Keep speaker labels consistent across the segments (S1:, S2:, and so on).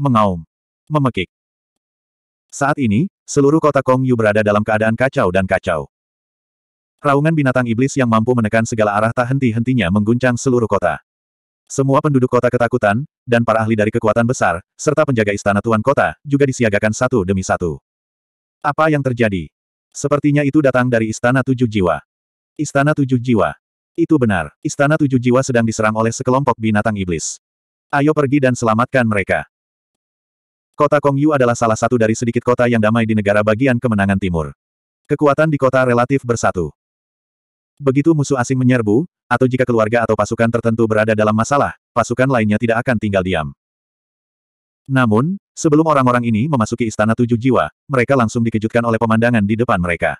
S1: mengaum, memekik. Saat ini, seluruh kota Kong Yu berada dalam keadaan kacau dan kacau. Raungan binatang iblis yang mampu menekan segala arah tak henti-hentinya mengguncang seluruh kota. Semua penduduk kota ketakutan, dan para ahli dari kekuatan besar, serta penjaga istana tuan kota, juga disiagakan satu demi satu. Apa yang terjadi? Sepertinya itu datang dari Istana Tujuh Jiwa. Istana Tujuh Jiwa. Itu benar, Istana Tujuh Jiwa sedang diserang oleh sekelompok binatang iblis. Ayo pergi dan selamatkan mereka. Kota Kongyu adalah salah satu dari sedikit kota yang damai di negara bagian kemenangan timur. Kekuatan di kota relatif bersatu. Begitu musuh asing menyerbu, atau jika keluarga atau pasukan tertentu berada dalam masalah, pasukan lainnya tidak akan tinggal diam. Namun, sebelum orang-orang ini memasuki istana tujuh jiwa, mereka langsung dikejutkan oleh pemandangan di depan mereka.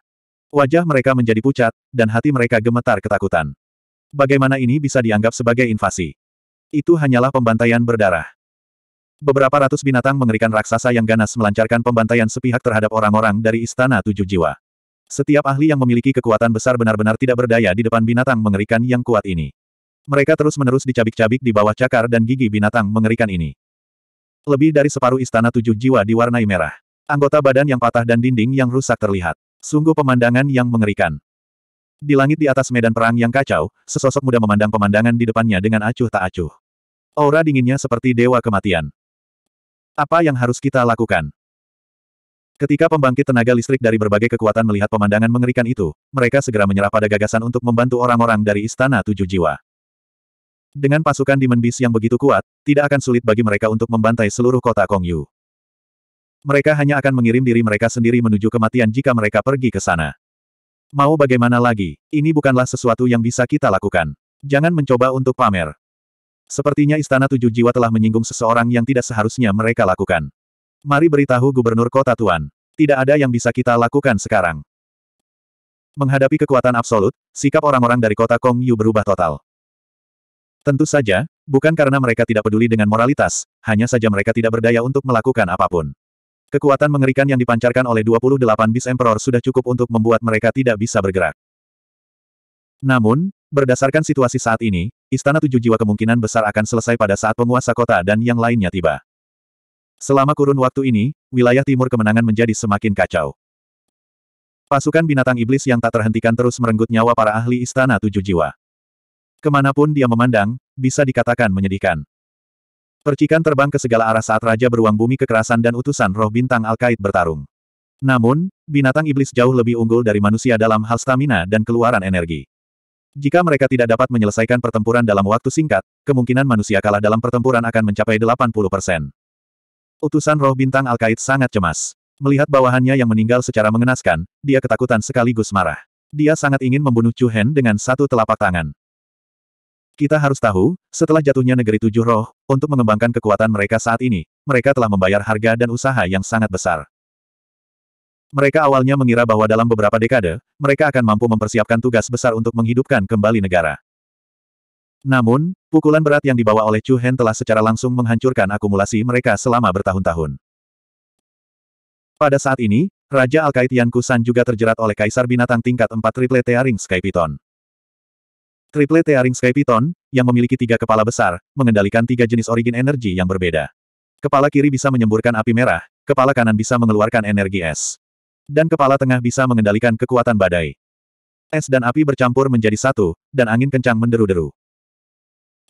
S1: Wajah mereka menjadi pucat, dan hati mereka gemetar ketakutan. Bagaimana ini bisa dianggap sebagai invasi? Itu hanyalah pembantaian berdarah. Beberapa ratus binatang mengerikan raksasa yang ganas melancarkan pembantaian sepihak terhadap orang-orang dari Istana Tujuh Jiwa. Setiap ahli yang memiliki kekuatan besar benar-benar tidak berdaya di depan binatang mengerikan yang kuat ini. Mereka terus-menerus dicabik-cabik di bawah cakar dan gigi binatang mengerikan ini. Lebih dari separuh Istana Tujuh Jiwa diwarnai merah. Anggota badan yang patah dan dinding yang rusak terlihat. Sungguh pemandangan yang mengerikan. Di langit di atas medan perang yang kacau, sesosok muda memandang pemandangan di depannya dengan acuh tak acuh. Aura dinginnya seperti dewa kematian. Apa yang harus kita lakukan? Ketika pembangkit tenaga listrik dari berbagai kekuatan melihat pemandangan mengerikan itu, mereka segera menyerah pada gagasan untuk membantu orang-orang dari Istana Tujuh Jiwa. Dengan pasukan di Beast yang begitu kuat, tidak akan sulit bagi mereka untuk membantai seluruh kota Kongyu. Mereka hanya akan mengirim diri mereka sendiri menuju kematian jika mereka pergi ke sana. Mau bagaimana lagi, ini bukanlah sesuatu yang bisa kita lakukan. Jangan mencoba untuk pamer. Sepertinya Istana Tujuh Jiwa telah menyinggung seseorang yang tidak seharusnya mereka lakukan. Mari beritahu Gubernur Kota Tuan. Tidak ada yang bisa kita lakukan sekarang. Menghadapi kekuatan absolut, sikap orang-orang dari kota Kong Yu berubah total. Tentu saja, bukan karena mereka tidak peduli dengan moralitas, hanya saja mereka tidak berdaya untuk melakukan apapun. Kekuatan mengerikan yang dipancarkan oleh 28 bis Emperor sudah cukup untuk membuat mereka tidak bisa bergerak. Namun, Berdasarkan situasi saat ini, Istana Tujuh Jiwa kemungkinan besar akan selesai pada saat penguasa kota dan yang lainnya tiba. Selama kurun waktu ini, wilayah timur kemenangan menjadi semakin kacau. Pasukan binatang iblis yang tak terhentikan terus merenggut nyawa para ahli istana tujuh jiwa. Kemanapun dia memandang, bisa dikatakan menyedihkan. Percikan terbang ke segala arah saat Raja Beruang Bumi kekerasan dan utusan roh bintang Al-Kait bertarung. Namun, binatang iblis jauh lebih unggul dari manusia dalam hal stamina dan keluaran energi. Jika mereka tidak dapat menyelesaikan pertempuran dalam waktu singkat, kemungkinan manusia kalah dalam pertempuran akan mencapai 80%. Utusan roh bintang Alkait sangat cemas. Melihat bawahannya yang meninggal secara mengenaskan, dia ketakutan sekaligus marah. Dia sangat ingin membunuh Chu Hen dengan satu telapak tangan. Kita harus tahu, setelah jatuhnya negeri tujuh roh, untuk mengembangkan kekuatan mereka saat ini, mereka telah membayar harga dan usaha yang sangat besar. Mereka awalnya mengira bahwa dalam beberapa dekade, mereka akan mampu mempersiapkan tugas besar untuk menghidupkan kembali negara. Namun, pukulan berat yang dibawa oleh Chu Hen telah secara langsung menghancurkan akumulasi mereka selama bertahun-tahun. Pada saat ini, Raja Alkait Yan Kusan juga terjerat oleh Kaisar Binatang tingkat 4 Triple Tearing Sky Python. Triple Tearing Sky Python, yang memiliki tiga kepala besar, mengendalikan tiga jenis origin energi yang berbeda. Kepala kiri bisa menyemburkan api merah, kepala kanan bisa mengeluarkan energi es dan kepala tengah bisa mengendalikan kekuatan badai. Es dan api bercampur menjadi satu, dan angin kencang menderu-deru.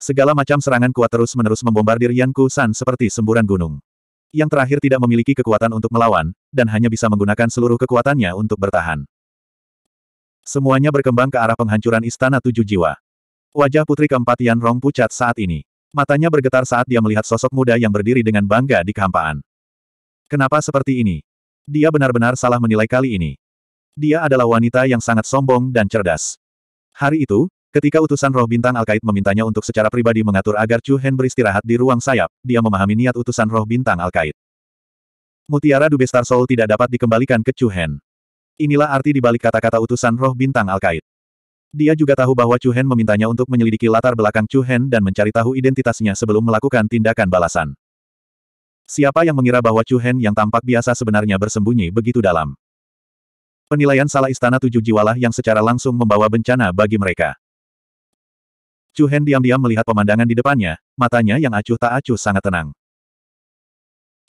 S1: Segala macam serangan kuat terus-menerus membombardir Yan San seperti semburan gunung. Yang terakhir tidak memiliki kekuatan untuk melawan, dan hanya bisa menggunakan seluruh kekuatannya untuk bertahan. Semuanya berkembang ke arah penghancuran Istana Tujuh Jiwa. Wajah putri keempat Yan Rong pucat saat ini. Matanya bergetar saat dia melihat sosok muda yang berdiri dengan bangga di kehampaan. Kenapa seperti ini? Dia benar-benar salah menilai kali ini. Dia adalah wanita yang sangat sombong dan cerdas. Hari itu, ketika utusan roh bintang Alkait memintanya untuk secara pribadi mengatur agar Chu Hen beristirahat di ruang sayap, dia memahami niat utusan roh bintang Alkait. Mutiara Dube Star Soul tidak dapat dikembalikan ke Chu Hen. Inilah arti dibalik kata-kata utusan roh bintang Alkait. Dia juga tahu bahwa Chu Hen memintanya untuk menyelidiki latar belakang Chu Hen dan mencari tahu identitasnya sebelum melakukan tindakan balasan. Siapa yang mengira bahwa Chu Hen yang tampak biasa sebenarnya bersembunyi begitu dalam? Penilaian salah istana tujuh jiwalah yang secara langsung membawa bencana bagi mereka. Chu Hen diam-diam melihat pemandangan di depannya, matanya yang acuh tak acuh sangat tenang.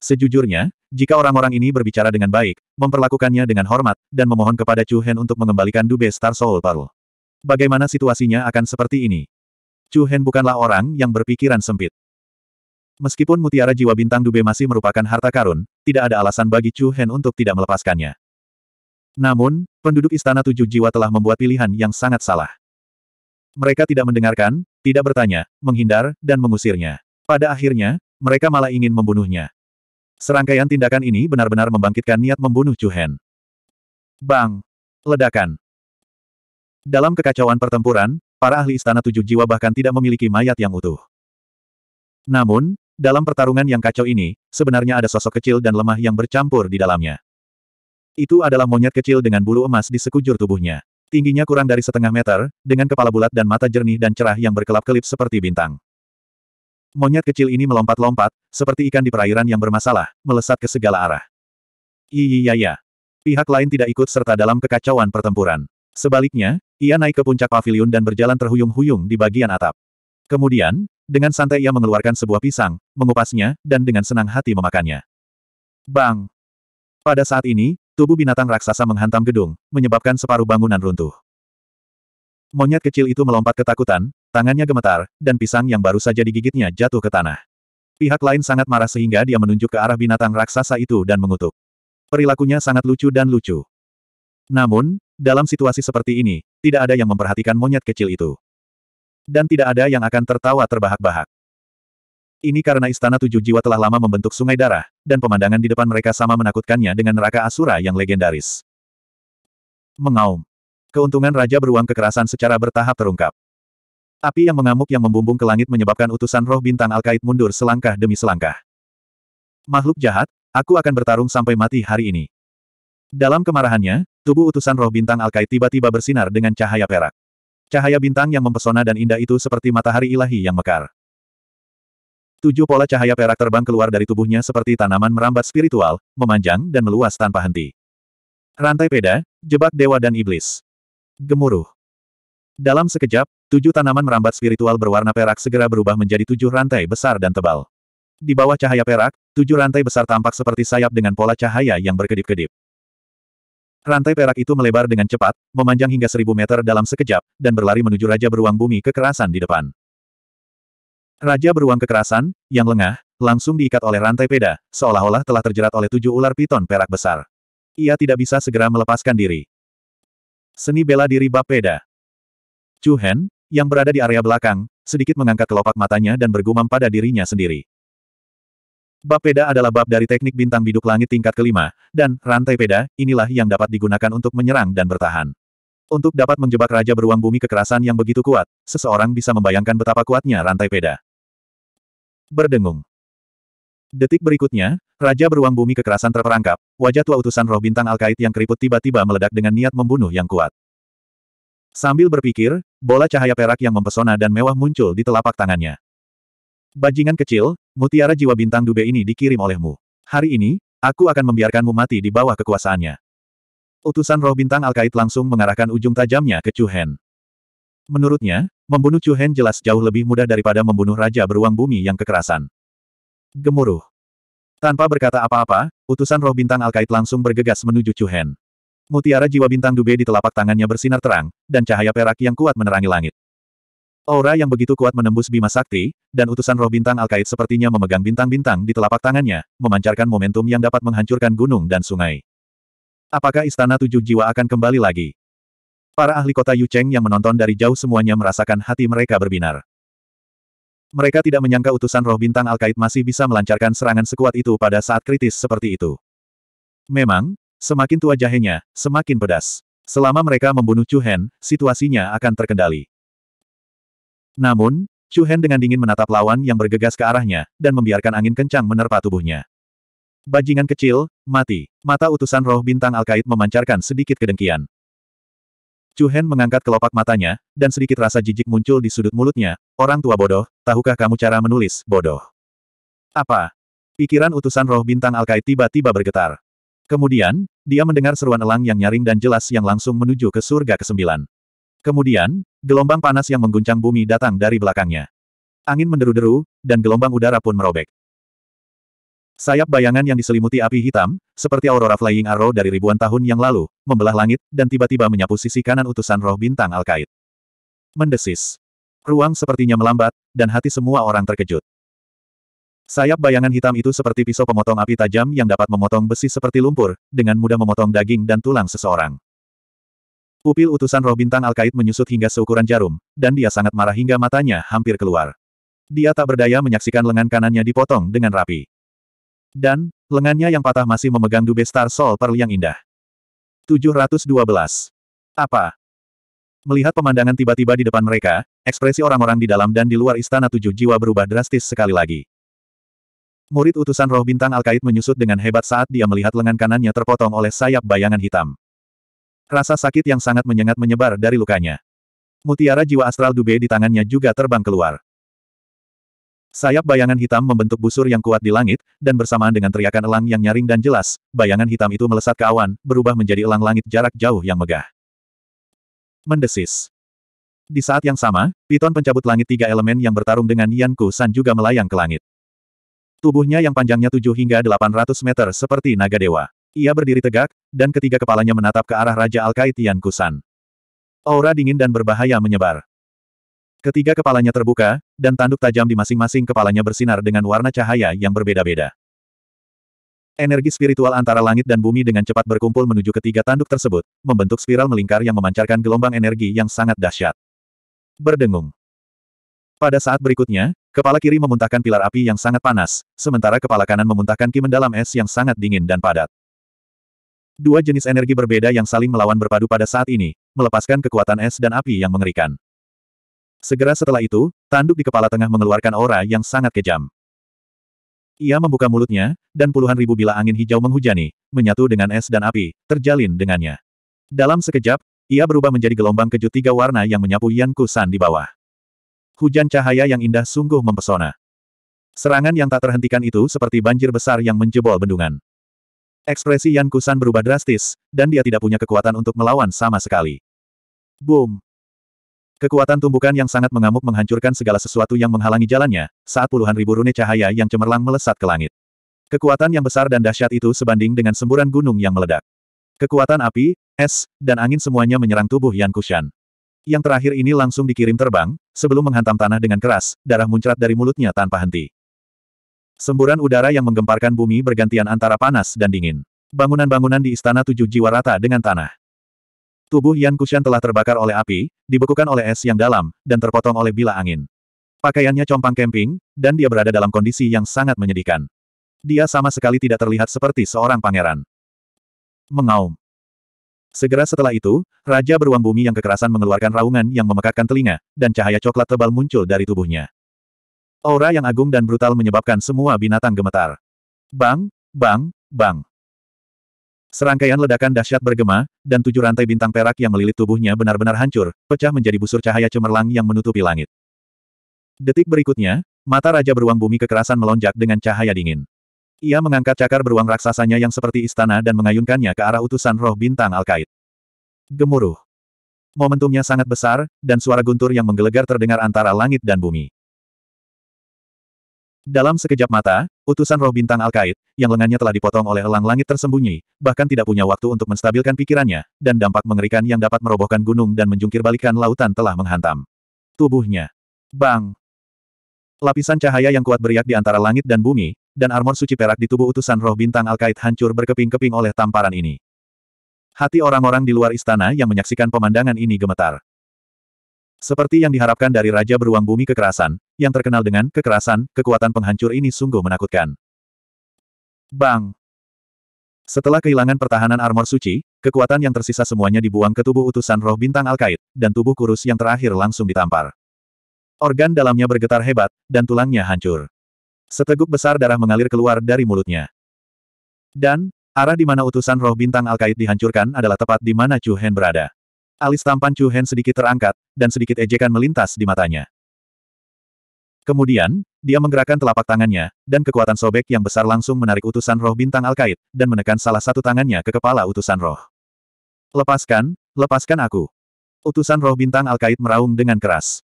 S1: Sejujurnya, jika orang-orang ini berbicara dengan baik, memperlakukannya dengan hormat, dan memohon kepada Chu Hen untuk mengembalikan Dube Star Soul Pearl. Bagaimana situasinya akan seperti ini? Chu Hen bukanlah orang yang berpikiran sempit. Meskipun mutiara jiwa bintang Dube masih merupakan harta karun, tidak ada alasan bagi Chu Hen untuk tidak melepaskannya. Namun, penduduk Istana Tujuh Jiwa telah membuat pilihan yang sangat salah. Mereka tidak mendengarkan, tidak bertanya, menghindar, dan mengusirnya. Pada akhirnya, mereka malah ingin membunuhnya. Serangkaian tindakan ini benar-benar membangkitkan niat membunuh Chu Hen. Bang! Ledakan! Dalam kekacauan pertempuran, para ahli Istana Tujuh Jiwa bahkan tidak memiliki mayat yang utuh. Namun, dalam pertarungan yang kacau ini, sebenarnya ada sosok kecil dan lemah yang bercampur di dalamnya. Itu adalah monyet kecil dengan bulu emas di sekujur tubuhnya. Tingginya kurang dari setengah meter, dengan kepala bulat dan mata jernih dan cerah yang berkelap-kelip seperti bintang. Monyet kecil ini melompat-lompat, seperti ikan di perairan yang bermasalah, melesat ke segala arah. Iya ya. Pihak lain tidak ikut serta dalam kekacauan pertempuran. Sebaliknya, ia naik ke puncak pavilion dan berjalan terhuyung-huyung di bagian atap. Kemudian, dengan santai ia mengeluarkan sebuah pisang, mengupasnya, dan dengan senang hati memakannya. Bang! Pada saat ini, tubuh binatang raksasa menghantam gedung, menyebabkan separuh bangunan runtuh. Monyet kecil itu melompat ketakutan, tangannya gemetar, dan pisang yang baru saja digigitnya jatuh ke tanah. Pihak lain sangat marah sehingga dia menunjuk ke arah binatang raksasa itu dan mengutuk. Perilakunya sangat lucu dan lucu. Namun, dalam situasi seperti ini, tidak ada yang memperhatikan monyet kecil itu dan tidak ada yang akan tertawa terbahak-bahak. Ini karena Istana Tujuh Jiwa telah lama membentuk sungai darah, dan pemandangan di depan mereka sama menakutkannya dengan neraka Asura yang legendaris. Mengaum. Keuntungan Raja Beruang Kekerasan secara bertahap terungkap. Api yang mengamuk yang membumbung ke langit menyebabkan utusan roh bintang Alkait mundur selangkah demi selangkah. Makhluk jahat, aku akan bertarung sampai mati hari ini. Dalam kemarahannya, tubuh utusan roh bintang Alkait tiba-tiba bersinar dengan cahaya perak. Cahaya bintang yang mempesona dan indah itu seperti matahari ilahi yang mekar. Tujuh pola cahaya perak terbang keluar dari tubuhnya seperti tanaman merambat spiritual, memanjang dan meluas tanpa henti. Rantai peda, jebak dewa dan iblis. Gemuruh. Dalam sekejap, tujuh tanaman merambat spiritual berwarna perak segera berubah menjadi tujuh rantai besar dan tebal. Di bawah cahaya perak, tujuh rantai besar tampak seperti sayap dengan pola cahaya yang berkedip-kedip. Rantai perak itu melebar dengan cepat, memanjang hingga seribu meter dalam sekejap, dan berlari menuju Raja Beruang Bumi kekerasan di depan. Raja Beruang kekerasan, yang lengah, langsung diikat oleh rantai peda, seolah-olah telah terjerat oleh tujuh ular piton perak besar. Ia tidak bisa segera melepaskan diri. Seni bela diri bab peda. Chu Hen, yang berada di area belakang, sedikit mengangkat kelopak matanya dan bergumam pada dirinya sendiri. Bab peda adalah bab dari teknik bintang biduk langit tingkat kelima, dan rantai peda, inilah yang dapat digunakan untuk menyerang dan bertahan. Untuk dapat menjebak Raja Beruang Bumi kekerasan yang begitu kuat, seseorang bisa membayangkan betapa kuatnya rantai peda. Berdengung. Detik berikutnya, Raja Beruang Bumi kekerasan terperangkap, wajah tua utusan roh bintang Alkait yang keriput tiba-tiba meledak dengan niat membunuh yang kuat. Sambil berpikir, bola cahaya perak yang mempesona dan mewah muncul di telapak tangannya. Bajingan kecil, mutiara jiwa bintang dube ini dikirim olehmu. Hari ini, aku akan membiarkanmu mati di bawah kekuasaannya. Utusan roh bintang Alkait langsung mengarahkan ujung tajamnya ke Chu Hen. Menurutnya, membunuh Chu Hen jelas jauh lebih mudah daripada membunuh Raja Beruang Bumi yang kekerasan. Gemuruh. Tanpa berkata apa-apa, utusan roh bintang Alkait langsung bergegas menuju Chu Hen. Mutiara jiwa bintang dube di telapak tangannya bersinar terang, dan cahaya perak yang kuat menerangi langit. Aura yang begitu kuat menembus Bima Sakti, dan utusan roh bintang Alkait sepertinya memegang bintang-bintang di telapak tangannya, memancarkan momentum yang dapat menghancurkan gunung dan sungai. Apakah Istana Tujuh Jiwa akan kembali lagi? Para ahli kota Yucheng yang menonton dari jauh semuanya merasakan hati mereka berbinar. Mereka tidak menyangka utusan roh bintang Alkait masih bisa melancarkan serangan sekuat itu pada saat kritis seperti itu. Memang, semakin tua jahenya, semakin pedas. Selama mereka membunuh Chu Hen, situasinya akan terkendali. Namun, Chu Hen dengan dingin menatap lawan yang bergegas ke arahnya, dan membiarkan angin kencang menerpa tubuhnya. Bajingan kecil, mati. Mata utusan roh bintang Alkait memancarkan sedikit kedengkian. Chu Hen mengangkat kelopak matanya, dan sedikit rasa jijik muncul di sudut mulutnya. Orang tua bodoh, tahukah kamu cara menulis, bodoh? Apa? Pikiran utusan roh bintang Alkait tiba-tiba bergetar. Kemudian, dia mendengar seruan elang yang nyaring dan jelas yang langsung menuju ke surga kesembilan. Kemudian, gelombang panas yang mengguncang bumi datang dari belakangnya. Angin menderu-deru, dan gelombang udara pun merobek. Sayap bayangan yang diselimuti api hitam, seperti aurora flying arrow dari ribuan tahun yang lalu, membelah langit, dan tiba-tiba menyapu sisi kanan utusan roh bintang Al-Qaid. Mendesis. Ruang sepertinya melambat, dan hati semua orang terkejut. Sayap bayangan hitam itu seperti pisau pemotong api tajam yang dapat memotong besi seperti lumpur, dengan mudah memotong daging dan tulang seseorang. Pupil utusan roh bintang Alkait menyusut hingga seukuran jarum, dan dia sangat marah hingga matanya hampir keluar. Dia tak berdaya menyaksikan lengan kanannya dipotong dengan rapi. Dan, lengannya yang patah masih memegang dube star soul perl yang indah. 712. Apa? Melihat pemandangan tiba-tiba di depan mereka, ekspresi orang-orang di dalam dan di luar istana tujuh jiwa berubah drastis sekali lagi. Murid utusan roh bintang Alkait menyusut dengan hebat saat dia melihat lengan kanannya terpotong oleh sayap bayangan hitam. Rasa sakit yang sangat menyengat menyebar dari lukanya. Mutiara jiwa astral Dube di tangannya juga terbang keluar. Sayap bayangan hitam membentuk busur yang kuat di langit, dan bersamaan dengan teriakan elang yang nyaring dan jelas, bayangan hitam itu melesat ke awan, berubah menjadi elang langit jarak jauh yang megah. Mendesis. Di saat yang sama, piton pencabut langit tiga elemen yang bertarung dengan Yan Kusan juga melayang ke langit. Tubuhnya yang panjangnya 7 hingga 800 meter seperti naga dewa. Ia berdiri tegak, dan ketiga kepalanya menatap ke arah Raja Alkai Tian Kusan. Aura dingin dan berbahaya menyebar. Ketiga kepalanya terbuka, dan tanduk tajam di masing-masing kepalanya bersinar dengan warna cahaya yang berbeda-beda. Energi spiritual antara langit dan bumi dengan cepat berkumpul menuju ketiga tanduk tersebut, membentuk spiral melingkar yang memancarkan gelombang energi yang sangat dahsyat. Berdengung. Pada saat berikutnya, kepala kiri memuntahkan pilar api yang sangat panas, sementara kepala kanan memuntahkan ki mendalam es yang sangat dingin dan padat. Dua jenis energi berbeda yang saling melawan berpadu pada saat ini, melepaskan kekuatan es dan api yang mengerikan. Segera setelah itu, tanduk di kepala tengah mengeluarkan aura yang sangat kejam. Ia membuka mulutnya, dan puluhan ribu bila angin hijau menghujani, menyatu dengan es dan api, terjalin dengannya. Dalam sekejap, ia berubah menjadi gelombang kejut tiga warna yang menyapu Yan Kusan di bawah. Hujan cahaya yang indah sungguh mempesona. Serangan yang tak terhentikan itu seperti banjir besar yang menjebol bendungan. Ekspresi Yan Kusan berubah drastis, dan dia tidak punya kekuatan untuk melawan sama sekali. Boom! Kekuatan tumbukan yang sangat mengamuk menghancurkan segala sesuatu yang menghalangi jalannya, saat puluhan ribu rune cahaya yang cemerlang melesat ke langit. Kekuatan yang besar dan dahsyat itu sebanding dengan semburan gunung yang meledak. Kekuatan api, es, dan angin semuanya menyerang tubuh Yan Kushan. Yang terakhir ini langsung dikirim terbang, sebelum menghantam tanah dengan keras, darah muncrat dari mulutnya tanpa henti. Semburan udara yang menggemparkan bumi bergantian antara panas dan dingin. Bangunan-bangunan di istana tujuh jiwa rata dengan tanah. Tubuh Yan Kushan telah terbakar oleh api, dibekukan oleh es yang dalam, dan terpotong oleh bila angin. Pakaiannya compang camping, dan dia berada dalam kondisi yang sangat menyedihkan. Dia sama sekali tidak terlihat seperti seorang pangeran. Mengaum. Segera setelah itu, Raja Beruang Bumi yang kekerasan mengeluarkan raungan yang memekakkan telinga, dan cahaya coklat tebal muncul dari tubuhnya. Aura yang agung dan brutal menyebabkan semua binatang gemetar. Bang, bang, bang. Serangkaian ledakan dahsyat bergema, dan tujuh rantai bintang perak yang melilit tubuhnya benar-benar hancur, pecah menjadi busur cahaya cemerlang yang menutupi langit. Detik berikutnya, mata Raja Beruang Bumi kekerasan melonjak dengan cahaya dingin. Ia mengangkat cakar beruang raksasanya yang seperti istana dan mengayunkannya ke arah utusan roh bintang Alkait. Gemuruh. Momentumnya sangat besar, dan suara guntur yang menggelegar terdengar antara langit dan bumi. Dalam sekejap mata, utusan roh bintang Alkait, yang lengannya telah dipotong oleh elang langit tersembunyi, bahkan tidak punya waktu untuk menstabilkan pikirannya, dan dampak mengerikan yang dapat merobohkan gunung dan menjungkirbalikkan lautan telah menghantam. Tubuhnya. Bang! Lapisan cahaya yang kuat beriak di antara langit dan bumi, dan armor suci perak di tubuh utusan roh bintang Alkait hancur berkeping-keping oleh tamparan ini. Hati orang-orang di luar istana yang menyaksikan pemandangan ini gemetar. Seperti yang diharapkan dari Raja Beruang Bumi Kekerasan, yang terkenal dengan kekerasan, kekuatan penghancur ini sungguh menakutkan. Bang! Setelah kehilangan pertahanan armor suci, kekuatan yang tersisa semuanya dibuang ke tubuh utusan roh bintang Alkait, dan tubuh kurus yang terakhir langsung ditampar. Organ dalamnya bergetar hebat, dan tulangnya hancur. Seteguk besar darah mengalir keluar dari mulutnya. Dan, arah di mana utusan roh bintang Alkait dihancurkan adalah tepat di mana Chu Hen berada. Alis tampan Chu Hen sedikit terangkat, dan sedikit ejekan melintas di matanya. Kemudian, dia menggerakkan telapak tangannya, dan kekuatan sobek yang besar langsung menarik utusan roh bintang Alkait, dan menekan salah satu tangannya ke kepala utusan roh. Lepaskan, lepaskan aku. Utusan roh bintang Alkait meraung dengan keras.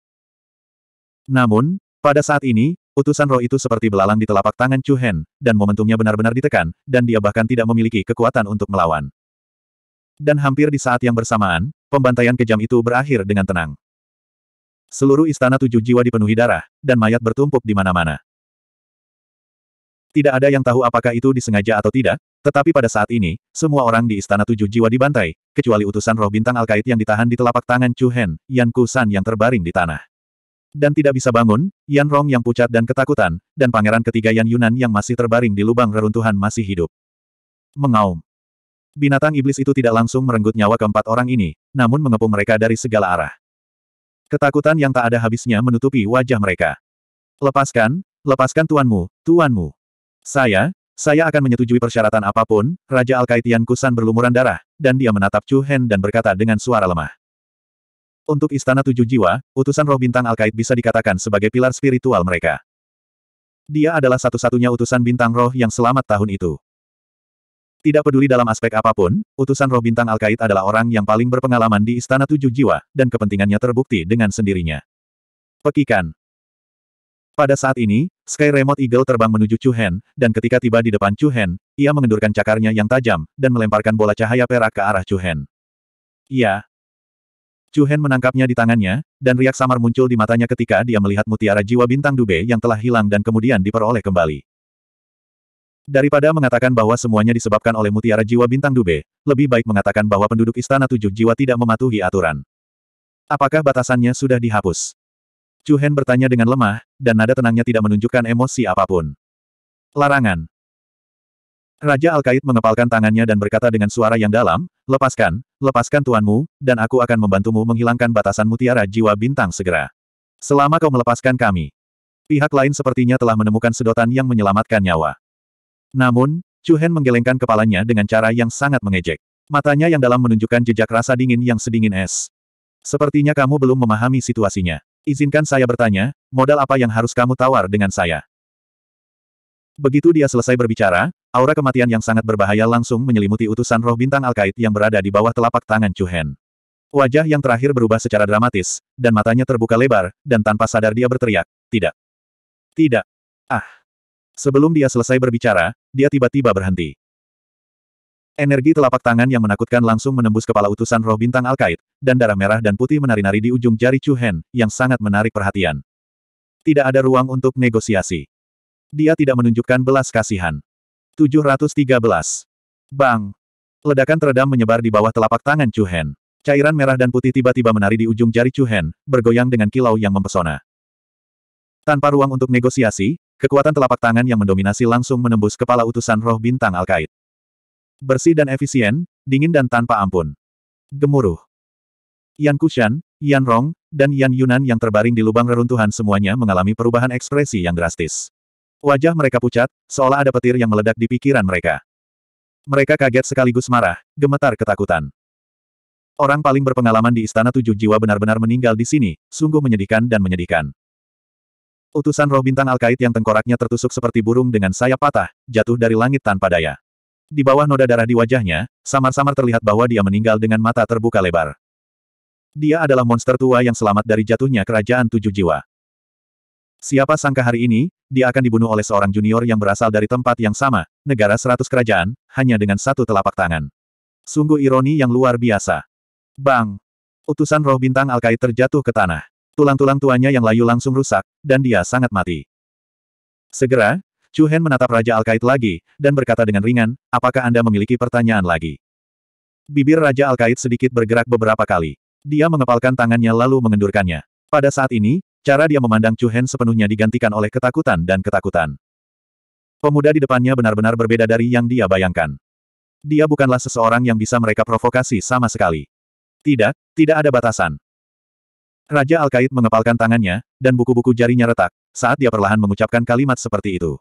S1: Namun, pada saat ini, utusan roh itu seperti belalang di telapak tangan Chu Hen, dan momentumnya benar-benar ditekan, dan dia bahkan tidak memiliki kekuatan untuk melawan. Dan hampir di saat yang bersamaan, pembantaian kejam itu berakhir dengan tenang. Seluruh istana tujuh jiwa dipenuhi darah, dan mayat bertumpuk di mana-mana. Tidak ada yang tahu apakah itu disengaja atau tidak, tetapi pada saat ini, semua orang di istana tujuh jiwa dibantai, kecuali utusan roh bintang Alkait yang ditahan di telapak tangan Chu Hen, Yan Kusan yang terbaring di tanah. Dan tidak bisa bangun, Yan Rong yang pucat dan ketakutan, dan pangeran ketiga Yan Yunan yang masih terbaring di lubang reruntuhan masih hidup. Mengaum. Binatang iblis itu tidak langsung merenggut nyawa keempat orang ini, namun mengepung mereka dari segala arah. Ketakutan yang tak ada habisnya menutupi wajah mereka. Lepaskan, lepaskan tuanmu, tuanmu. Saya, saya akan menyetujui persyaratan apapun, Raja Alkaitian Kusan berlumuran darah, dan dia menatap Chu Hen dan berkata dengan suara lemah. Untuk Istana Tujuh Jiwa, utusan roh bintang Alkait bisa dikatakan sebagai pilar spiritual mereka. Dia adalah satu-satunya utusan bintang roh yang selamat tahun itu. Tidak peduli dalam aspek apapun, utusan roh bintang al Alkait adalah orang yang paling berpengalaman di Istana Tujuh Jiwa, dan kepentingannya terbukti dengan sendirinya. Pekikan. Pada saat ini, Sky Remote Eagle terbang menuju Chuhen, dan ketika tiba di depan Chuhen, ia mengendurkan cakarnya yang tajam, dan melemparkan bola cahaya perak ke arah Chuhen. Hen. Iya. Chuhen menangkapnya di tangannya, dan riak samar muncul di matanya ketika dia melihat mutiara jiwa bintang Dube yang telah hilang dan kemudian diperoleh kembali. Daripada mengatakan bahwa semuanya disebabkan oleh mutiara jiwa bintang dube, lebih baik mengatakan bahwa penduduk istana tujuh jiwa tidak mematuhi aturan. Apakah batasannya sudah dihapus? Cuhen bertanya dengan lemah, dan nada tenangnya tidak menunjukkan emosi apapun. Larangan. Raja Alkait mengepalkan tangannya dan berkata dengan suara yang dalam, lepaskan, lepaskan tuanmu, dan aku akan membantumu menghilangkan batasan mutiara jiwa bintang segera. Selama kau melepaskan kami. Pihak lain sepertinya telah menemukan sedotan yang menyelamatkan nyawa. Namun, Chu Hen menggelengkan kepalanya dengan cara yang sangat mengejek. Matanya yang dalam menunjukkan jejak rasa dingin yang sedingin es. Sepertinya kamu belum memahami situasinya. Izinkan saya bertanya, modal apa yang harus kamu tawar dengan saya? Begitu dia selesai berbicara, aura kematian yang sangat berbahaya langsung menyelimuti utusan roh bintang Al-Kait yang berada di bawah telapak tangan Chu Hen. Wajah yang terakhir berubah secara dramatis, dan matanya terbuka lebar, dan tanpa sadar dia berteriak, tidak. Tidak. Ah. Sebelum dia selesai berbicara, dia tiba-tiba berhenti. Energi telapak tangan yang menakutkan langsung menembus kepala utusan roh bintang Alkaid, dan darah merah dan putih menari-nari di ujung jari Chu Hen, yang sangat menarik perhatian. Tidak ada ruang untuk negosiasi. Dia tidak menunjukkan belas kasihan. 713. Bang! Ledakan teredam menyebar di bawah telapak tangan Chu Hen. Cairan merah dan putih tiba-tiba menari di ujung jari Chu Hen, bergoyang dengan kilau yang mempesona. Tanpa ruang untuk negosiasi, Kekuatan telapak tangan yang mendominasi langsung menembus kepala utusan roh bintang Alkait. Bersih dan efisien, dingin dan tanpa ampun. Gemuruh. Yan Kushan, Yan Rong, dan Yan Yunan yang terbaring di lubang reruntuhan semuanya mengalami perubahan ekspresi yang drastis. Wajah mereka pucat, seolah ada petir yang meledak di pikiran mereka. Mereka kaget sekaligus marah, gemetar ketakutan. Orang paling berpengalaman di Istana Tujuh Jiwa benar-benar meninggal di sini, sungguh menyedihkan dan menyedihkan. Utusan roh bintang Alkait yang tengkoraknya tertusuk seperti burung dengan sayap patah, jatuh dari langit tanpa daya. Di bawah noda darah di wajahnya, samar-samar terlihat bahwa dia meninggal dengan mata terbuka lebar. Dia adalah monster tua yang selamat dari jatuhnya kerajaan tujuh jiwa. Siapa sangka hari ini, dia akan dibunuh oleh seorang junior yang berasal dari tempat yang sama, negara seratus kerajaan, hanya dengan satu telapak tangan. Sungguh ironi yang luar biasa. Bang! Utusan roh bintang Alkait terjatuh ke tanah. Tulang-tulang tuanya yang layu langsung rusak, dan dia sangat mati. Segera, Chu Hen menatap Raja Alkait lagi, dan berkata dengan ringan, apakah Anda memiliki pertanyaan lagi? Bibir Raja Alkait sedikit bergerak beberapa kali. Dia mengepalkan tangannya lalu mengendurkannya. Pada saat ini, cara dia memandang Chu Hen sepenuhnya digantikan oleh ketakutan dan ketakutan. Pemuda di depannya benar-benar berbeda dari yang dia bayangkan. Dia bukanlah seseorang yang bisa mereka provokasi sama sekali. Tidak, tidak ada batasan. Raja Alkait mengepalkan tangannya, dan buku-buku jarinya retak, saat dia perlahan mengucapkan kalimat seperti itu.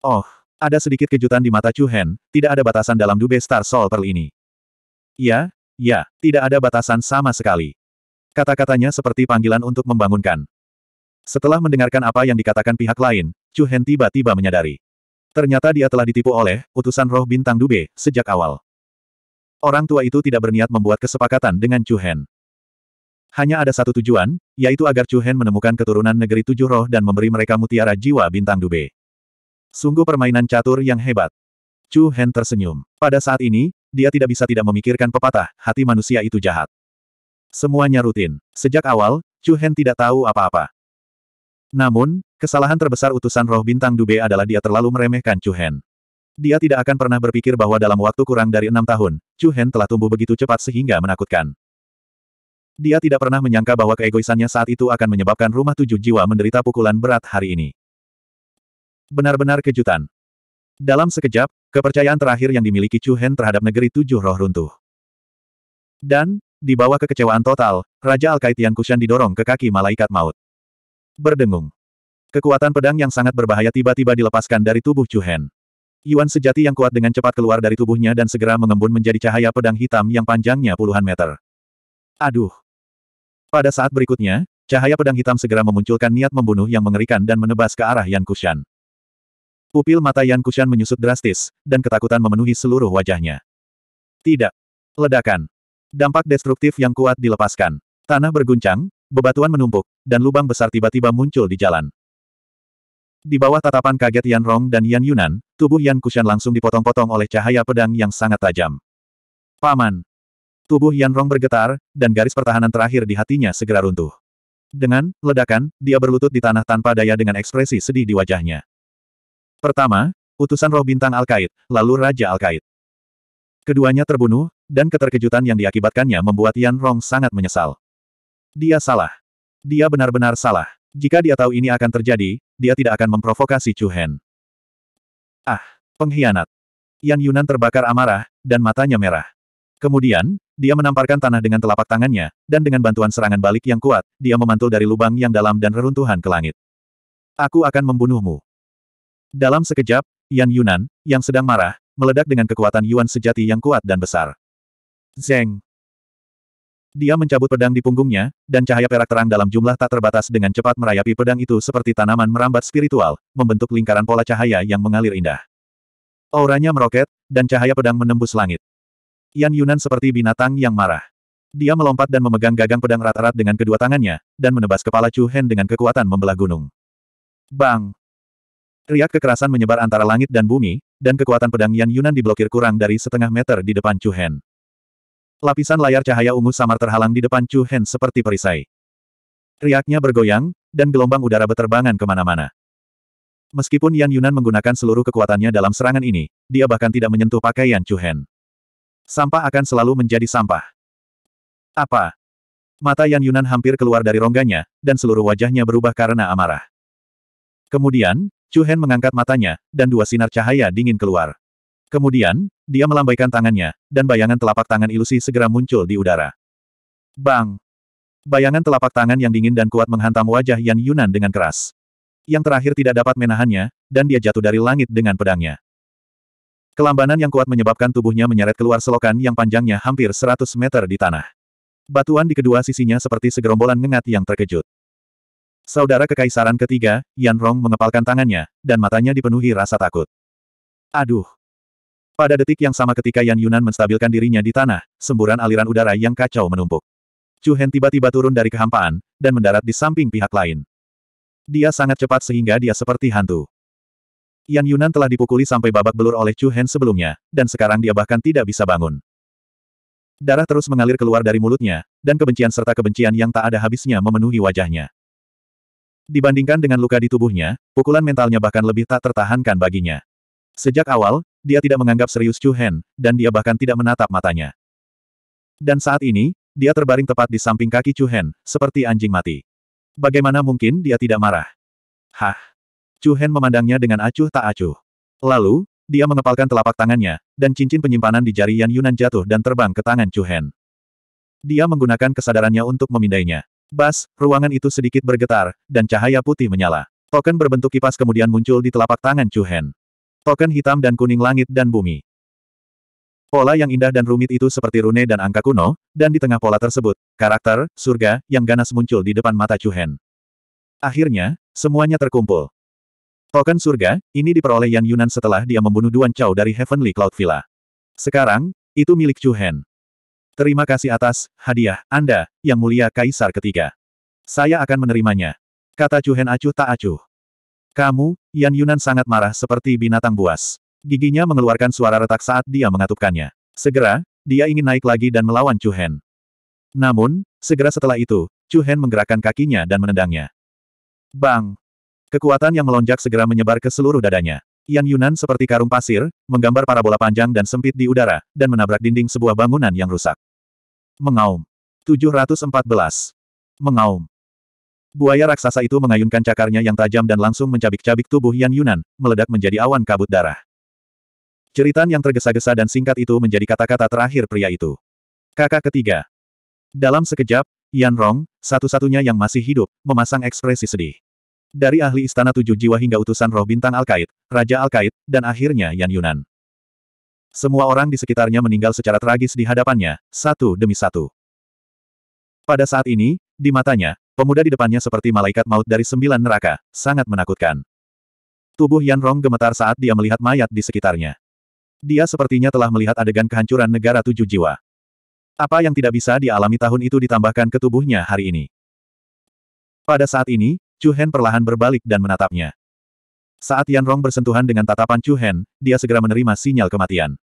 S1: Oh, ada sedikit kejutan di mata Chu Hen, tidak ada batasan dalam Dube Star Soul Pearl ini. Ya, ya, tidak ada batasan sama sekali. Kata-katanya seperti panggilan untuk membangunkan. Setelah mendengarkan apa yang dikatakan pihak lain, Chu Hen tiba-tiba menyadari. Ternyata dia telah ditipu oleh utusan roh bintang Dube sejak awal. Orang tua itu tidak berniat membuat kesepakatan dengan Chu Hen. Hanya ada satu tujuan, yaitu agar Chu Hen menemukan keturunan negeri tujuh roh dan memberi mereka mutiara jiwa bintang dube. Sungguh permainan catur yang hebat. Chu Hen tersenyum. Pada saat ini, dia tidak bisa tidak memikirkan pepatah, hati manusia itu jahat. Semuanya rutin. Sejak awal, Chu Hen tidak tahu apa-apa. Namun, kesalahan terbesar utusan roh bintang Dube adalah dia terlalu meremehkan Chu Hen. Dia tidak akan pernah berpikir bahwa dalam waktu kurang dari enam tahun, Chu Hen telah tumbuh begitu cepat sehingga menakutkan. Dia tidak pernah menyangka bahwa keegoisannya saat itu akan menyebabkan rumah tujuh jiwa menderita pukulan berat hari ini. Benar-benar kejutan. Dalam sekejap, kepercayaan terakhir yang dimiliki Chu Hen terhadap negeri tujuh roh runtuh. Dan, di bawah kekecewaan total, Raja Alkaitian kaitian Kushan didorong ke kaki malaikat maut. Berdengung. Kekuatan pedang yang sangat berbahaya tiba-tiba dilepaskan dari tubuh Chu Hen. Yuan sejati yang kuat dengan cepat keluar dari tubuhnya dan segera mengembun menjadi cahaya pedang hitam yang panjangnya puluhan meter. Aduh, pada saat berikutnya, cahaya pedang hitam segera memunculkan niat membunuh yang mengerikan dan menebas ke arah Yan Kushan. Pupil mata Yan Kushan menyusut drastis, dan ketakutan memenuhi seluruh wajahnya. Tidak. Ledakan. Dampak destruktif yang kuat dilepaskan. Tanah berguncang, bebatuan menumpuk, dan lubang besar tiba-tiba muncul di jalan. Di bawah tatapan kaget Yan Rong dan Yan Yunan, tubuh Yan Kushan langsung dipotong-potong oleh cahaya pedang yang sangat tajam. Paman, Tubuh Yan Rong bergetar, dan garis pertahanan terakhir di hatinya segera runtuh. Dengan ledakan, dia berlutut di tanah tanpa daya dengan ekspresi sedih di wajahnya. Pertama, utusan roh bintang al lalu Raja Al-Qaid. Keduanya terbunuh, dan keterkejutan yang diakibatkannya membuat Yan Rong sangat menyesal. Dia salah. Dia benar-benar salah. Jika dia tahu ini akan terjadi, dia tidak akan memprovokasi Chu Hen. Ah, pengkhianat. Yan Yunan terbakar amarah, dan matanya merah. Kemudian, dia menamparkan tanah dengan telapak tangannya, dan dengan bantuan serangan balik yang kuat, dia memantul dari lubang yang dalam dan reruntuhan ke langit. Aku akan membunuhmu. Dalam sekejap, Yan Yunan, yang sedang marah, meledak dengan kekuatan Yuan sejati yang kuat dan besar. Zeng! Dia mencabut pedang di punggungnya, dan cahaya perak terang dalam jumlah tak terbatas dengan cepat merayapi pedang itu seperti tanaman merambat spiritual, membentuk lingkaran pola cahaya yang mengalir indah. Auranya meroket, dan cahaya pedang menembus langit. Yan Yunan seperti binatang yang marah. Dia melompat dan memegang gagang pedang rat-rat dengan kedua tangannya, dan menebas kepala Chu Hen dengan kekuatan membelah gunung. Bang! Riak kekerasan menyebar antara langit dan bumi, dan kekuatan pedang Yan Yunan diblokir kurang dari setengah meter di depan Chu Hen. Lapisan layar cahaya ungu samar terhalang di depan Chu Hen seperti perisai. Riaknya bergoyang, dan gelombang udara beterbangan kemana-mana. Meskipun Yan Yunan menggunakan seluruh kekuatannya dalam serangan ini, dia bahkan tidak menyentuh pakaian Chu Hen. Sampah akan selalu menjadi sampah. Apa? Mata Yan Yunan hampir keluar dari rongganya, dan seluruh wajahnya berubah karena amarah. Kemudian, Chu Hen mengangkat matanya, dan dua sinar cahaya dingin keluar. Kemudian, dia melambaikan tangannya, dan bayangan telapak tangan ilusi segera muncul di udara. Bang! Bayangan telapak tangan yang dingin dan kuat menghantam wajah Yan Yunan dengan keras. Yang terakhir tidak dapat menahannya, dan dia jatuh dari langit dengan pedangnya. Kelambanan yang kuat menyebabkan tubuhnya menyeret keluar selokan yang panjangnya hampir 100 meter di tanah. Batuan di kedua sisinya seperti segerombolan ngengat yang terkejut. Saudara kekaisaran ketiga, Yan Rong mengepalkan tangannya, dan matanya dipenuhi rasa takut. Aduh! Pada detik yang sama ketika Yan Yunan menstabilkan dirinya di tanah, semburan aliran udara yang kacau menumpuk. Chu Hen tiba-tiba turun dari kehampaan, dan mendarat di samping pihak lain. Dia sangat cepat sehingga dia seperti hantu. Yan Yunan telah dipukuli sampai babak belur oleh Chu Hen sebelumnya, dan sekarang dia bahkan tidak bisa bangun. Darah terus mengalir keluar dari mulutnya, dan kebencian serta kebencian yang tak ada habisnya memenuhi wajahnya. Dibandingkan dengan luka di tubuhnya, pukulan mentalnya bahkan lebih tak tertahankan baginya. Sejak awal, dia tidak menganggap serius Chu Hen, dan dia bahkan tidak menatap matanya. Dan saat ini, dia terbaring tepat di samping kaki Chu Hen, seperti anjing mati. Bagaimana mungkin dia tidak marah? Hah? Chu Hen memandangnya dengan acuh tak acuh. Lalu, dia mengepalkan telapak tangannya, dan cincin penyimpanan di jari Yan Yunan jatuh dan terbang ke tangan Chu Hen. Dia menggunakan kesadarannya untuk memindainya. Bas, ruangan itu sedikit bergetar, dan cahaya putih menyala. Token berbentuk kipas kemudian muncul di telapak tangan Chu Hen. Token hitam dan kuning langit dan bumi. Pola yang indah dan rumit itu seperti rune dan angka kuno, dan di tengah pola tersebut, karakter, surga, yang ganas muncul di depan mata Chu Hen. Akhirnya, semuanya terkumpul. Token surga, ini diperoleh Yan Yunan setelah dia membunuh Duan Chao dari Heavenly Cloud Villa. Sekarang, itu milik Chu Hen. Terima kasih atas hadiah Anda, Yang Mulia Kaisar ketiga. Saya akan menerimanya. Kata Chu Hen acuh tak acuh. Kamu, Yan Yunan sangat marah seperti binatang buas. Giginya mengeluarkan suara retak saat dia mengatupkannya. Segera, dia ingin naik lagi dan melawan Chu Hen. Namun, segera setelah itu, Chu Hen menggerakkan kakinya dan menendangnya. Bang! Kekuatan yang melonjak segera menyebar ke seluruh dadanya. Yan Yunan seperti karung pasir, menggambar para bola panjang dan sempit di udara, dan menabrak dinding sebuah bangunan yang rusak. Mengaum. 714. Mengaum. Buaya raksasa itu mengayunkan cakarnya yang tajam dan langsung mencabik-cabik tubuh Yan Yunan, meledak menjadi awan kabut darah. Ceritan yang tergesa-gesa dan singkat itu menjadi kata-kata terakhir pria itu. Kakak ketiga. Dalam sekejap, Yan Rong, satu-satunya yang masih hidup, memasang ekspresi sedih. Dari ahli istana tujuh jiwa hingga utusan roh bintang Alkait, Raja Alkait, dan akhirnya Yan Yunan. Semua orang di sekitarnya meninggal secara tragis di hadapannya, satu demi satu. Pada saat ini, di matanya, pemuda di depannya seperti malaikat maut dari sembilan neraka, sangat menakutkan. Tubuh Yan Rong gemetar saat dia melihat mayat di sekitarnya. Dia sepertinya telah melihat adegan kehancuran negara tujuh jiwa. Apa yang tidak bisa dialami tahun itu ditambahkan ke tubuhnya hari ini. Pada saat ini, Chu Hen perlahan berbalik dan menatapnya. Saat Yan Rong bersentuhan dengan tatapan Chu Hen, dia segera menerima sinyal kematian.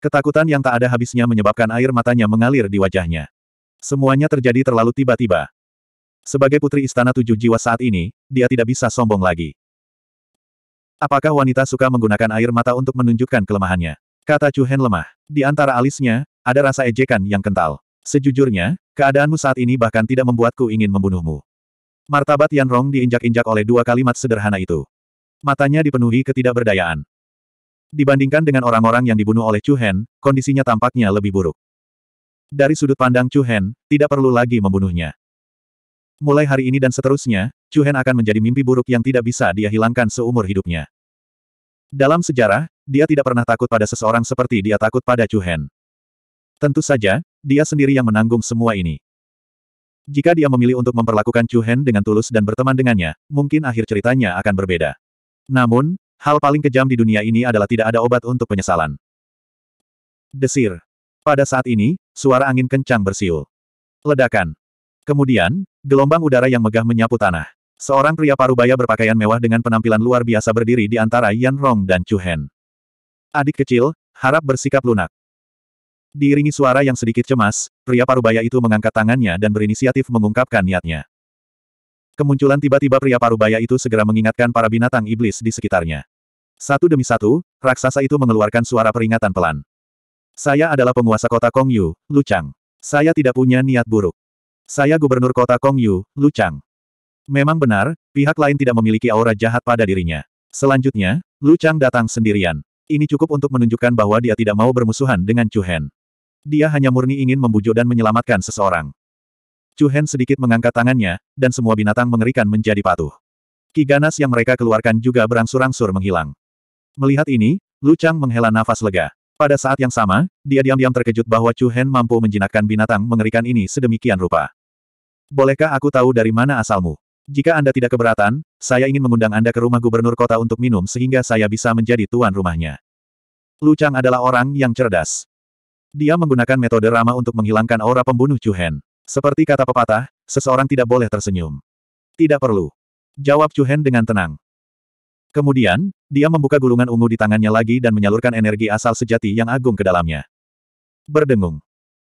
S1: Ketakutan yang tak ada habisnya menyebabkan air matanya mengalir di wajahnya. Semuanya terjadi terlalu tiba-tiba. Sebagai putri istana tujuh jiwa saat ini, dia tidak bisa sombong lagi. Apakah wanita suka menggunakan air mata untuk menunjukkan kelemahannya? Kata Chu Hen lemah. Di antara alisnya, ada rasa ejekan yang kental. Sejujurnya, keadaanmu saat ini bahkan tidak membuatku ingin membunuhmu. Martabat Yan Rong diinjak-injak oleh dua kalimat sederhana itu. Matanya dipenuhi ketidakberdayaan. Dibandingkan dengan orang-orang yang dibunuh oleh Chu Hen, kondisinya tampaknya lebih buruk. Dari sudut pandang Chu Hen, tidak perlu lagi membunuhnya. Mulai hari ini dan seterusnya, Chu Hen akan menjadi mimpi buruk yang tidak bisa dia hilangkan seumur hidupnya. Dalam sejarah, dia tidak pernah takut pada seseorang seperti dia takut pada Chu Hen. Tentu saja, dia sendiri yang menanggung semua ini. Jika dia memilih untuk memperlakukan Chu Hen dengan tulus dan berteman dengannya, mungkin akhir ceritanya akan berbeda. Namun, hal paling kejam di dunia ini adalah tidak ada obat untuk penyesalan. Desir. Pada saat ini, suara angin kencang bersiul. Ledakan. Kemudian, gelombang udara yang megah menyapu tanah. Seorang pria parubaya berpakaian mewah dengan penampilan luar biasa berdiri di antara Yan Rong dan Chu Hen. Adik kecil, harap bersikap lunak. Diiringi suara yang sedikit cemas, pria parubaya itu mengangkat tangannya dan berinisiatif mengungkapkan niatnya. Kemunculan tiba-tiba pria parubaya itu segera mengingatkan para binatang iblis di sekitarnya. Satu demi satu, raksasa itu mengeluarkan suara peringatan pelan. Saya adalah penguasa kota Kongyu, Lu Chang. Saya tidak punya niat buruk. Saya gubernur kota Kongyu, Lu Chang. Memang benar, pihak lain tidak memiliki aura jahat pada dirinya. Selanjutnya, Lu Chang datang sendirian. Ini cukup untuk menunjukkan bahwa dia tidak mau bermusuhan dengan Chu Hen. Dia hanya murni ingin membujuk dan menyelamatkan seseorang. Chu Hen sedikit mengangkat tangannya, dan semua binatang mengerikan menjadi patuh. Ki ganas yang mereka keluarkan juga berangsur-angsur menghilang. Melihat ini, Lu Chang menghela nafas lega. Pada saat yang sama, dia diam-diam terkejut bahwa Chu Hen mampu menjinakkan binatang mengerikan ini sedemikian rupa. Bolehkah aku tahu dari mana asalmu? Jika Anda tidak keberatan, saya ingin mengundang Anda ke rumah gubernur kota untuk minum sehingga saya bisa menjadi tuan rumahnya. Lu Chang adalah orang yang cerdas. Dia menggunakan metode Rama untuk menghilangkan aura pembunuh Chu Hen. Seperti kata pepatah, seseorang tidak boleh tersenyum. Tidak perlu. Jawab Chu Hen dengan tenang. Kemudian, dia membuka gulungan ungu di tangannya lagi dan menyalurkan energi asal sejati yang agung ke dalamnya. Berdengung.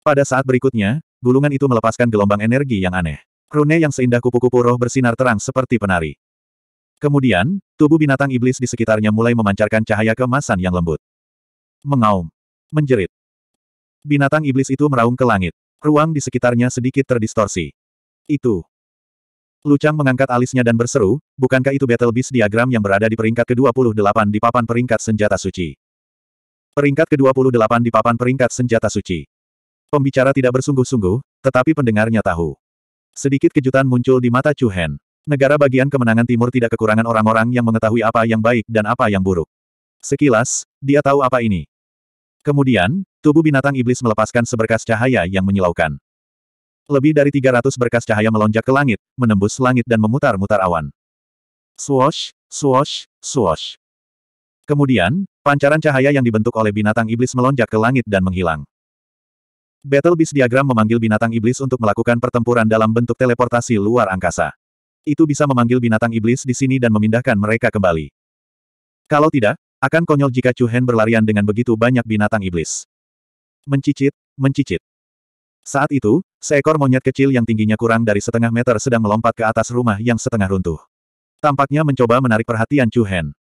S1: Pada saat berikutnya, gulungan itu melepaskan gelombang energi yang aneh. Rune yang seindah kupu-kupu roh bersinar terang seperti penari. Kemudian, tubuh binatang iblis di sekitarnya mulai memancarkan cahaya kemasan yang lembut. Mengaum. Menjerit. Binatang iblis itu meraung ke langit. Ruang di sekitarnya sedikit terdistorsi. Itu. Lucang mengangkat alisnya dan berseru, bukankah itu Battle Beast diagram yang berada di peringkat ke-28 di papan peringkat senjata suci? Peringkat ke-28 di papan peringkat senjata suci. Pembicara tidak bersungguh-sungguh, tetapi pendengarnya tahu. Sedikit kejutan muncul di mata Chuhen. Negara bagian kemenangan timur tidak kekurangan orang-orang yang mengetahui apa yang baik dan apa yang buruk. Sekilas, dia tahu apa ini. Kemudian, Tubuh binatang iblis melepaskan seberkas cahaya yang menyilaukan. Lebih dari 300 berkas cahaya melonjak ke langit, menembus langit dan memutar-mutar awan. Swosh, swosh, swosh. Kemudian, pancaran cahaya yang dibentuk oleh binatang iblis melonjak ke langit dan menghilang. Battle Beast Diagram memanggil binatang iblis untuk melakukan pertempuran dalam bentuk teleportasi luar angkasa. Itu bisa memanggil binatang iblis di sini dan memindahkan mereka kembali. Kalau tidak, akan konyol jika Chu Hen berlarian dengan begitu banyak binatang iblis mencicit, mencicit. Saat itu, seekor monyet kecil yang tingginya kurang dari setengah meter sedang melompat ke atas rumah yang setengah runtuh. Tampaknya mencoba menarik perhatian Chu Hen.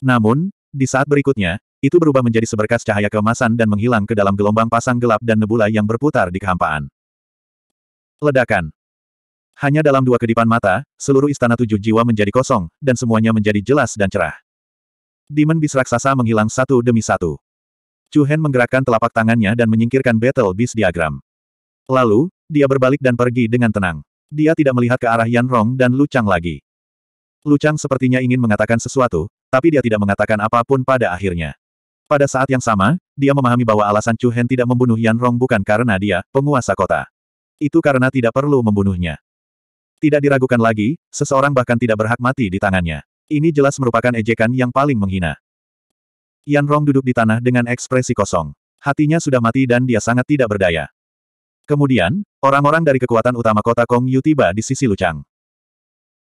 S1: Namun, di saat berikutnya, itu berubah menjadi seberkas cahaya kemasan dan menghilang ke dalam gelombang pasang gelap dan nebula yang berputar di kehampaan. Ledakan. Hanya dalam dua kedipan mata, seluruh istana tujuh jiwa menjadi kosong, dan semuanya menjadi jelas dan cerah. Demon bis raksasa menghilang satu demi satu. Chu Hen menggerakkan telapak tangannya dan menyingkirkan Battle Beast diagram. Lalu, dia berbalik dan pergi dengan tenang. Dia tidak melihat ke arah Yan Rong dan Lu Chang lagi. Lu Chang sepertinya ingin mengatakan sesuatu, tapi dia tidak mengatakan apapun pada akhirnya. Pada saat yang sama, dia memahami bahwa alasan Chu Hen tidak membunuh Yan Rong bukan karena dia, penguasa kota. Itu karena tidak perlu membunuhnya. Tidak diragukan lagi, seseorang bahkan tidak berhak mati di tangannya. Ini jelas merupakan ejekan yang paling menghina. Yan Rong duduk di tanah dengan ekspresi kosong. Hatinya sudah mati dan dia sangat tidak berdaya. Kemudian, orang-orang dari kekuatan utama kota Kong Yu tiba di sisi Lucang.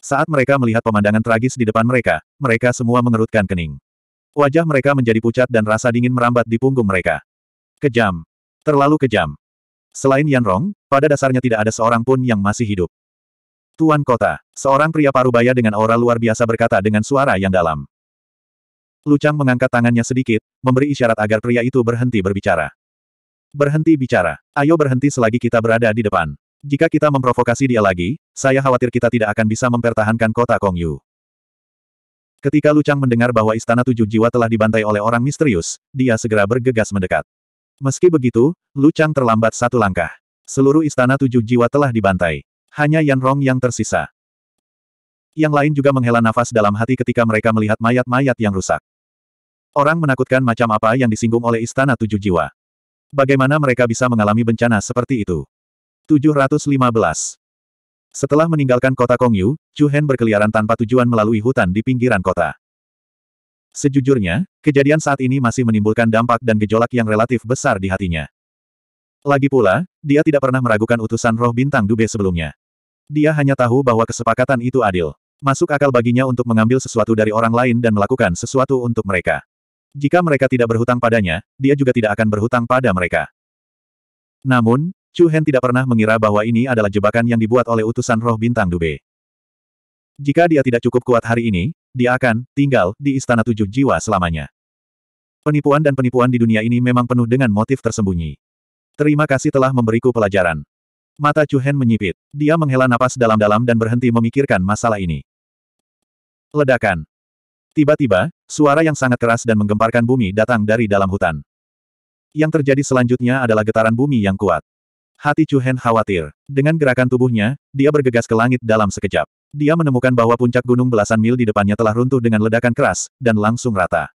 S1: Saat mereka melihat pemandangan tragis di depan mereka, mereka semua mengerutkan kening. Wajah mereka menjadi pucat dan rasa dingin merambat di punggung mereka. Kejam. Terlalu kejam. Selain Yan Rong, pada dasarnya tidak ada seorang pun yang masih hidup. Tuan Kota, seorang pria parubaya dengan aura luar biasa berkata dengan suara yang dalam. Lucang mengangkat tangannya sedikit, memberi isyarat agar pria itu berhenti berbicara. Berhenti bicara. Ayo berhenti selagi kita berada di depan. Jika kita memprovokasi dia lagi, saya khawatir kita tidak akan bisa mempertahankan kota Kongyu. Ketika Lucang mendengar bahwa Istana Tujuh Jiwa telah dibantai oleh orang misterius, dia segera bergegas mendekat. Meski begitu, Lucang terlambat satu langkah. Seluruh Istana Tujuh Jiwa telah dibantai. Hanya Yan Rong yang tersisa. Yang lain juga menghela nafas dalam hati ketika mereka melihat mayat-mayat yang rusak. Orang menakutkan macam apa yang disinggung oleh Istana Tujuh Jiwa. Bagaimana mereka bisa mengalami bencana seperti itu? 715. Setelah meninggalkan kota Kongyu, Chu Hen berkeliaran tanpa tujuan melalui hutan di pinggiran kota. Sejujurnya, kejadian saat ini masih menimbulkan dampak dan gejolak yang relatif besar di hatinya. Lagi pula, dia tidak pernah meragukan utusan roh bintang Dube sebelumnya. Dia hanya tahu bahwa kesepakatan itu adil. Masuk akal baginya untuk mengambil sesuatu dari orang lain dan melakukan sesuatu untuk mereka. Jika mereka tidak berhutang padanya, dia juga tidak akan berhutang pada mereka. Namun, Chu Hen tidak pernah mengira bahwa ini adalah jebakan yang dibuat oleh utusan roh bintang Dube. Jika dia tidak cukup kuat hari ini, dia akan tinggal di Istana Tujuh Jiwa selamanya. Penipuan dan penipuan di dunia ini memang penuh dengan motif tersembunyi. Terima kasih telah memberiku pelajaran. Mata Chu Hen menyipit. Dia menghela napas dalam-dalam dan berhenti memikirkan masalah ini. Ledakan. Tiba-tiba, suara yang sangat keras dan menggemparkan bumi datang dari dalam hutan. Yang terjadi selanjutnya adalah getaran bumi yang kuat. Hati Chuhen khawatir. Dengan gerakan tubuhnya, dia bergegas ke langit dalam sekejap. Dia menemukan bahwa puncak gunung belasan mil di depannya telah runtuh dengan ledakan keras, dan langsung rata.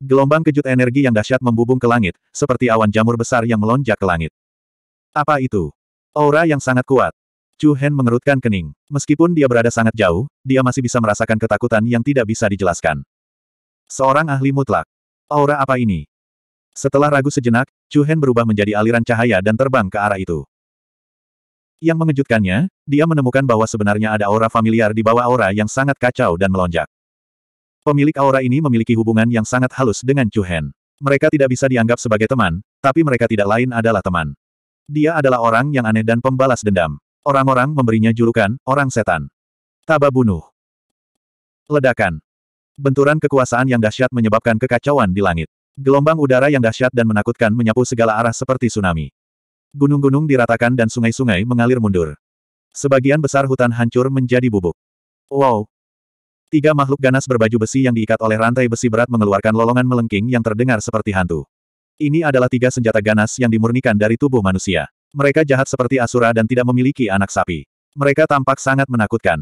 S1: Gelombang kejut energi yang dahsyat membubung ke langit, seperti awan jamur besar yang melonjak ke langit. Apa itu? Aura yang sangat kuat. Chu Hen mengerutkan kening. Meskipun dia berada sangat jauh, dia masih bisa merasakan ketakutan yang tidak bisa dijelaskan. Seorang ahli mutlak. Aura apa ini? Setelah ragu sejenak, Chu Hen berubah menjadi aliran cahaya dan terbang ke arah itu. Yang mengejutkannya, dia menemukan bahwa sebenarnya ada aura familiar di bawah aura yang sangat kacau dan melonjak. Pemilik aura ini memiliki hubungan yang sangat halus dengan Chu Hen. Mereka tidak bisa dianggap sebagai teman, tapi mereka tidak lain adalah teman. Dia adalah orang yang aneh dan pembalas dendam. Orang-orang memberinya julukan, orang setan. Taba bunuh. Ledakan. Benturan kekuasaan yang dahsyat menyebabkan kekacauan di langit. Gelombang udara yang dahsyat dan menakutkan menyapu segala arah seperti tsunami. Gunung-gunung diratakan dan sungai-sungai mengalir mundur. Sebagian besar hutan hancur menjadi bubuk. Wow! Tiga makhluk ganas berbaju besi yang diikat oleh rantai besi berat mengeluarkan lolongan melengking yang terdengar seperti hantu. Ini adalah tiga senjata ganas yang dimurnikan dari tubuh manusia. Mereka jahat seperti Asura dan tidak memiliki anak sapi. Mereka tampak sangat menakutkan.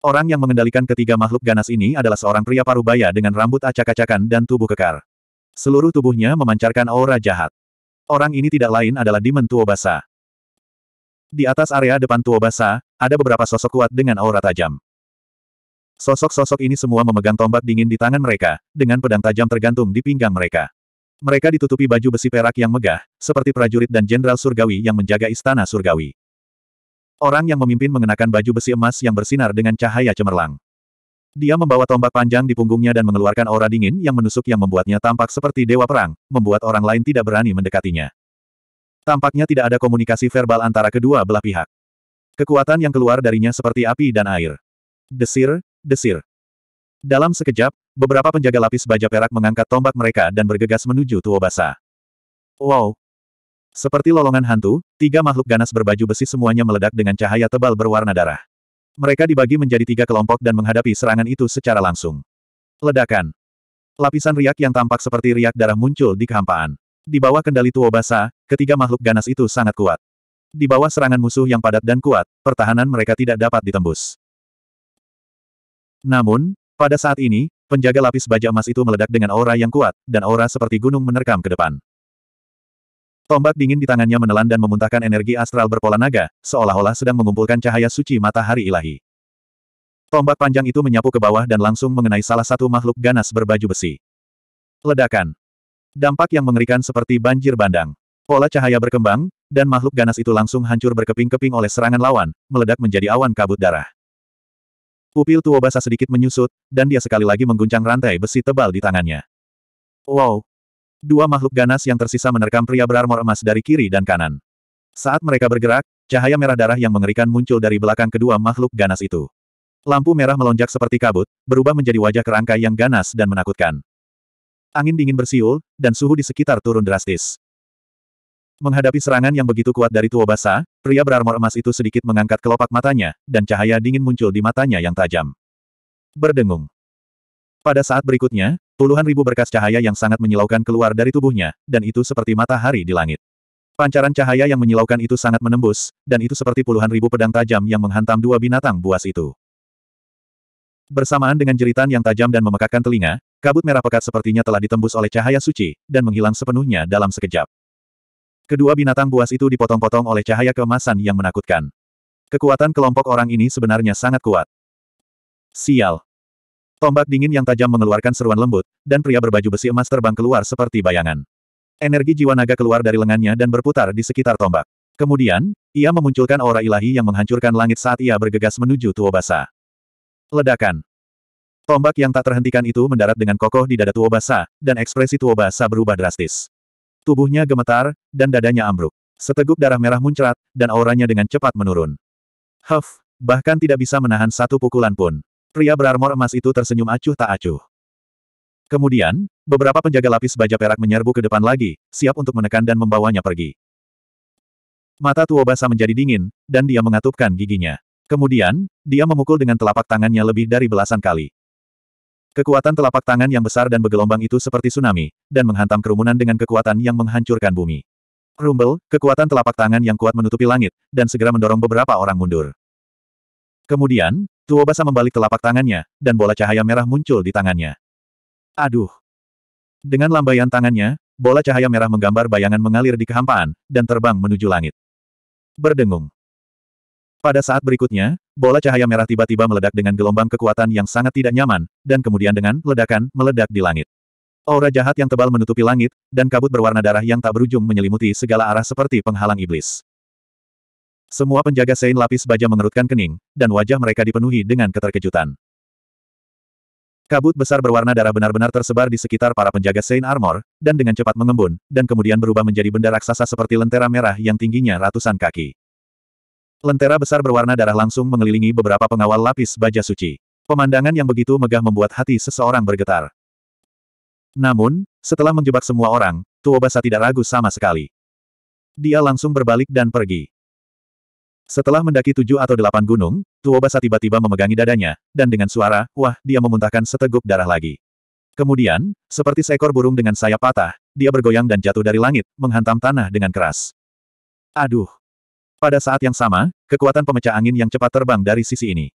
S1: Orang yang mengendalikan ketiga makhluk ganas ini adalah seorang pria parubaya dengan rambut acak-acakan dan tubuh kekar. Seluruh tubuhnya memancarkan aura jahat. Orang ini tidak lain adalah Demon Tuobasa. Di atas area depan Tuobasa, ada beberapa sosok kuat dengan aura tajam. Sosok-sosok ini semua memegang tombak dingin di tangan mereka, dengan pedang tajam tergantung di pinggang mereka. Mereka ditutupi baju besi perak yang megah, seperti prajurit dan jenderal surgawi yang menjaga istana surgawi. Orang yang memimpin mengenakan baju besi emas yang bersinar dengan cahaya cemerlang. Dia membawa tombak panjang di punggungnya dan mengeluarkan aura dingin yang menusuk yang membuatnya tampak seperti dewa perang, membuat orang lain tidak berani mendekatinya. Tampaknya tidak ada komunikasi verbal antara kedua belah pihak. Kekuatan yang keluar darinya seperti api dan air. Desir, desir. Dalam sekejap, beberapa penjaga lapis baja perak mengangkat tombak mereka dan bergegas menuju Tuobasa. Wow! Seperti lolongan hantu, tiga makhluk ganas berbaju besi semuanya meledak dengan cahaya tebal berwarna darah. Mereka dibagi menjadi tiga kelompok dan menghadapi serangan itu secara langsung. Ledakan. Lapisan riak yang tampak seperti riak darah muncul di kehampaan. Di bawah kendali Tuobasa, ketiga makhluk ganas itu sangat kuat. Di bawah serangan musuh yang padat dan kuat, pertahanan mereka tidak dapat ditembus. Namun, pada saat ini, penjaga lapis baja emas itu meledak dengan aura yang kuat, dan aura seperti gunung menerkam ke depan. Tombak dingin di tangannya menelan dan memuntahkan energi astral berpola naga, seolah-olah sedang mengumpulkan cahaya suci matahari ilahi. Tombak panjang itu menyapu ke bawah dan langsung mengenai salah satu makhluk ganas berbaju besi. Ledakan. Dampak yang mengerikan seperti banjir bandang. Pola cahaya berkembang, dan makhluk ganas itu langsung hancur berkeping-keping oleh serangan lawan, meledak menjadi awan kabut darah. Pupil tua basah sedikit menyusut, dan dia sekali lagi mengguncang rantai besi tebal di tangannya. Wow! Dua makhluk ganas yang tersisa menerkam pria berarmor emas dari kiri dan kanan. Saat mereka bergerak, cahaya merah darah yang mengerikan muncul dari belakang kedua makhluk ganas itu. Lampu merah melonjak seperti kabut, berubah menjadi wajah kerangka yang ganas dan menakutkan. Angin dingin bersiul, dan suhu di sekitar turun drastis. Menghadapi serangan yang begitu kuat dari Tuobasa, pria berarmor emas itu sedikit mengangkat kelopak matanya, dan cahaya dingin muncul di matanya yang tajam. Berdengung. Pada saat berikutnya, puluhan ribu berkas cahaya yang sangat menyilaukan keluar dari tubuhnya, dan itu seperti matahari di langit. Pancaran cahaya yang menyilaukan itu sangat menembus, dan itu seperti puluhan ribu pedang tajam yang menghantam dua binatang buas itu. Bersamaan dengan jeritan yang tajam dan memekakkan telinga, kabut merah pekat sepertinya telah ditembus oleh cahaya suci, dan menghilang sepenuhnya dalam sekejap. Kedua binatang buas itu dipotong-potong oleh cahaya kemasan yang menakutkan. Kekuatan kelompok orang ini sebenarnya sangat kuat. Sial. Tombak dingin yang tajam mengeluarkan seruan lembut, dan pria berbaju besi emas terbang keluar seperti bayangan. Energi jiwa naga keluar dari lengannya dan berputar di sekitar tombak. Kemudian, ia memunculkan aura ilahi yang menghancurkan langit saat ia bergegas menuju Tuobasa. Ledakan. Tombak yang tak terhentikan itu mendarat dengan kokoh di dada Tuobasa, dan ekspresi Tuobasa berubah drastis. Tubuhnya gemetar, dan dadanya ambruk. Seteguk darah merah muncrat, dan auranya dengan cepat menurun. Huff, bahkan tidak bisa menahan satu pukulan pun. Pria berarmor emas itu tersenyum acuh tak acuh. Kemudian, beberapa penjaga lapis baja perak menyerbu ke depan lagi, siap untuk menekan dan membawanya pergi. Mata Tuobasa menjadi dingin, dan dia mengatupkan giginya. Kemudian, dia memukul dengan telapak tangannya lebih dari belasan kali. Kekuatan telapak tangan yang besar dan bergelombang itu seperti tsunami, dan menghantam kerumunan dengan kekuatan yang menghancurkan bumi. Rumble, kekuatan telapak tangan yang kuat menutupi langit, dan segera mendorong beberapa orang mundur. Kemudian, Tuobasa membalik telapak tangannya, dan bola cahaya merah muncul di tangannya. Aduh! Dengan lambaian tangannya, bola cahaya merah menggambar bayangan mengalir di kehampaan, dan terbang menuju langit. Berdengung. Pada saat berikutnya, bola cahaya merah tiba-tiba meledak dengan gelombang kekuatan yang sangat tidak nyaman, dan kemudian dengan ledakan meledak di langit. Aura jahat yang tebal menutupi langit, dan kabut berwarna darah yang tak berujung menyelimuti segala arah seperti penghalang iblis. Semua penjaga Sein lapis baja mengerutkan kening, dan wajah mereka dipenuhi dengan keterkejutan. Kabut besar berwarna darah benar-benar tersebar di sekitar para penjaga Sein Armor, dan dengan cepat mengembun, dan kemudian berubah menjadi benda raksasa seperti lentera merah yang tingginya ratusan kaki. Lentera besar berwarna darah langsung mengelilingi beberapa pengawal lapis baja suci. Pemandangan yang begitu megah membuat hati seseorang bergetar. Namun, setelah menjebak semua orang, Tuobasa tidak ragu sama sekali. Dia langsung berbalik dan pergi. Setelah mendaki tujuh atau delapan gunung, Tuobasa tiba-tiba memegangi dadanya, dan dengan suara, wah, dia memuntahkan seteguk darah lagi. Kemudian, seperti seekor burung dengan sayap patah, dia bergoyang dan jatuh dari langit, menghantam tanah dengan keras. Aduh, pada saat yang sama, kekuatan pemecah angin yang cepat terbang dari sisi ini.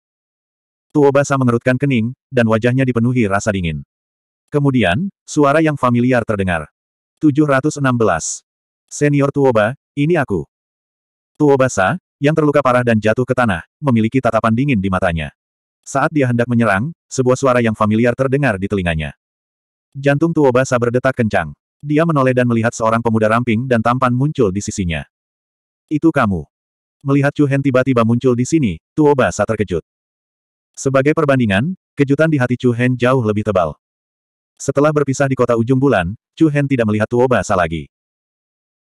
S1: Tuobasa Sa mengerutkan kening, dan wajahnya dipenuhi rasa dingin. Kemudian, suara yang familiar terdengar. 716. Senior Tuoba, ini aku. Tuobasa, yang terluka parah dan jatuh ke tanah, memiliki tatapan dingin di matanya. Saat dia hendak menyerang, sebuah suara yang familiar terdengar di telinganya. Jantung Tuobasa berdetak kencang. Dia menoleh dan melihat seorang pemuda ramping dan tampan muncul di sisinya. Itu kamu. Melihat Chu Hen tiba-tiba muncul di sini, Tuo Basa terkejut. Sebagai perbandingan, kejutan di hati Chu Hen jauh lebih tebal. Setelah berpisah di kota ujung bulan, Chu Hen tidak melihat Tuo Basa lagi.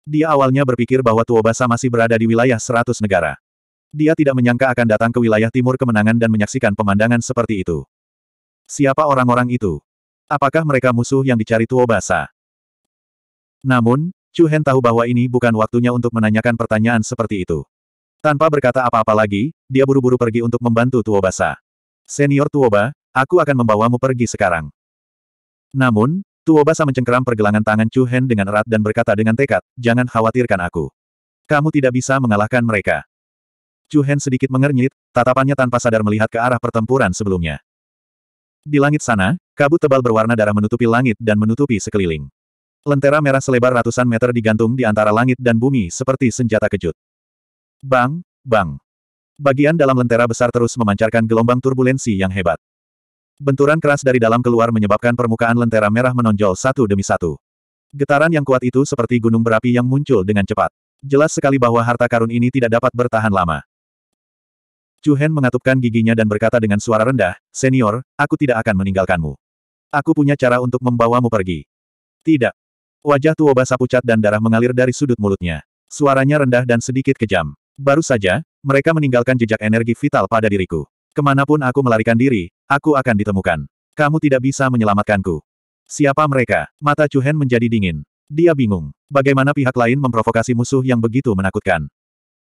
S1: Dia awalnya berpikir bahwa Tuo Basa masih berada di wilayah seratus negara. Dia tidak menyangka akan datang ke wilayah timur kemenangan dan menyaksikan pemandangan seperti itu. Siapa orang-orang itu? Apakah mereka musuh yang dicari Tuo Basa? Namun, Chu Hen tahu bahwa ini bukan waktunya untuk menanyakan pertanyaan seperti itu. Tanpa berkata apa-apa lagi, dia buru-buru pergi untuk membantu Tuoba Sa. Senior Tuoba, aku akan membawamu pergi sekarang. Namun, Tuoba Sa mencengkeram pergelangan tangan Chu Hen dengan erat dan berkata dengan tekad, jangan khawatirkan aku. Kamu tidak bisa mengalahkan mereka. Chu Hen sedikit mengernyit, tatapannya tanpa sadar melihat ke arah pertempuran sebelumnya. Di langit sana, kabut tebal berwarna darah menutupi langit dan menutupi sekeliling. Lentera merah selebar ratusan meter digantung di antara langit dan bumi seperti senjata kejut. Bang, bang. Bagian dalam lentera besar terus memancarkan gelombang turbulensi yang hebat. Benturan keras dari dalam keluar menyebabkan permukaan lentera merah menonjol satu demi satu. Getaran yang kuat itu seperti gunung berapi yang muncul dengan cepat. Jelas sekali bahwa harta karun ini tidak dapat bertahan lama. Chu Hen mengatupkan giginya dan berkata dengan suara rendah, Senior, aku tidak akan meninggalkanmu. Aku punya cara untuk membawamu pergi. Tidak. Wajah Tuoba pucat dan darah mengalir dari sudut mulutnya. Suaranya rendah dan sedikit kejam. Baru saja, mereka meninggalkan jejak energi vital pada diriku. Kemanapun aku melarikan diri, aku akan ditemukan. Kamu tidak bisa menyelamatkanku. Siapa mereka? Mata Chuhen menjadi dingin. Dia bingung. Bagaimana pihak lain memprovokasi musuh yang begitu menakutkan?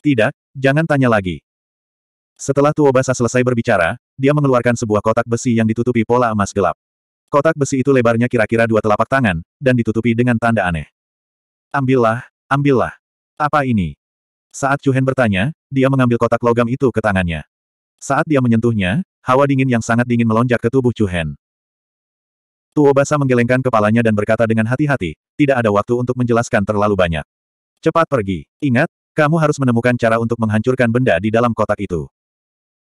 S1: Tidak, jangan tanya lagi. Setelah Tuobasa selesai berbicara, dia mengeluarkan sebuah kotak besi yang ditutupi pola emas gelap. Kotak besi itu lebarnya kira-kira dua telapak tangan, dan ditutupi dengan tanda aneh. Ambillah, ambillah. Apa ini? Saat Chu Hen bertanya, dia mengambil kotak logam itu ke tangannya. Saat dia menyentuhnya, hawa dingin yang sangat dingin melonjak ke tubuh Chu Hen. Tuo Basa menggelengkan kepalanya dan berkata dengan hati-hati, tidak ada waktu untuk menjelaskan terlalu banyak. Cepat pergi. Ingat, kamu harus menemukan cara untuk menghancurkan benda di dalam kotak itu.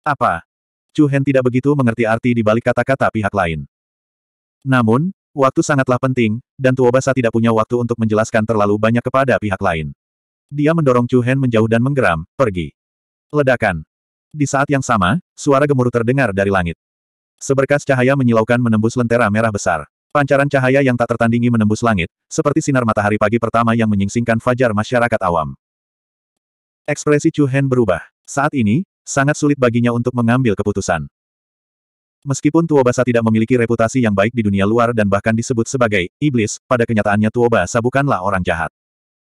S1: Apa? Chu Hen tidak begitu mengerti arti di balik kata-kata pihak lain. Namun, waktu sangatlah penting, dan Tuobasa tidak punya waktu untuk menjelaskan terlalu banyak kepada pihak lain. Dia mendorong Chu Hen menjauh dan menggeram, pergi. Ledakan. Di saat yang sama, suara gemuruh terdengar dari langit. Seberkas cahaya menyilaukan menembus lentera merah besar. Pancaran cahaya yang tak tertandingi menembus langit, seperti sinar matahari pagi pertama yang menyingsingkan fajar masyarakat awam. Ekspresi Chu Hen berubah. Saat ini, sangat sulit baginya untuk mengambil keputusan. Meskipun Basa tidak memiliki reputasi yang baik di dunia luar dan bahkan disebut sebagai iblis, pada kenyataannya Basa bukanlah orang jahat.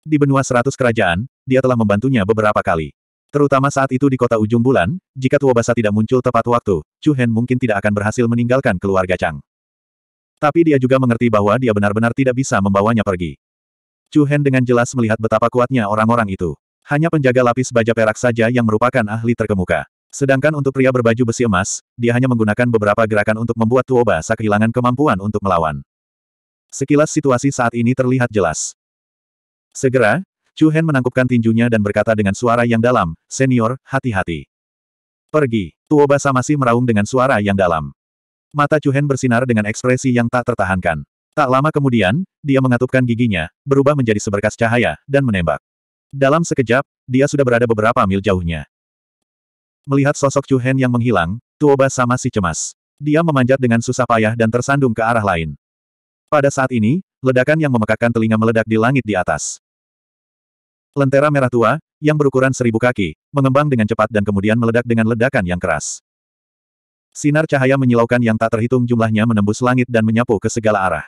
S1: Di benua seratus kerajaan, dia telah membantunya beberapa kali. Terutama saat itu di kota ujung bulan, jika Basa tidak muncul tepat waktu, Chu Hen mungkin tidak akan berhasil meninggalkan keluarga Chang. Tapi dia juga mengerti bahwa dia benar-benar tidak bisa membawanya pergi. Chu Hen dengan jelas melihat betapa kuatnya orang-orang itu. Hanya penjaga lapis baja perak saja yang merupakan ahli terkemuka. Sedangkan untuk pria berbaju besi emas, dia hanya menggunakan beberapa gerakan untuk membuat Tuoba Sa kehilangan kemampuan untuk melawan. Sekilas situasi saat ini terlihat jelas. Segera, Chu Hen menangkupkan tinjunya dan berkata dengan suara yang dalam, Senior, hati-hati. Pergi, Tuoba Sa masih meraung dengan suara yang dalam. Mata Chu Hen bersinar dengan ekspresi yang tak tertahankan. Tak lama kemudian, dia mengatupkan giginya, berubah menjadi seberkas cahaya, dan menembak. Dalam sekejap, dia sudah berada beberapa mil jauhnya. Melihat sosok Chu Hen yang menghilang, Tuoba sama si cemas. Dia memanjat dengan susah payah dan tersandung ke arah lain. Pada saat ini, ledakan yang memekakkan telinga meledak di langit di atas. Lentera merah tua, yang berukuran seribu kaki, mengembang dengan cepat dan kemudian meledak dengan ledakan yang keras. Sinar cahaya menyilaukan yang tak terhitung jumlahnya menembus langit dan menyapu ke segala arah.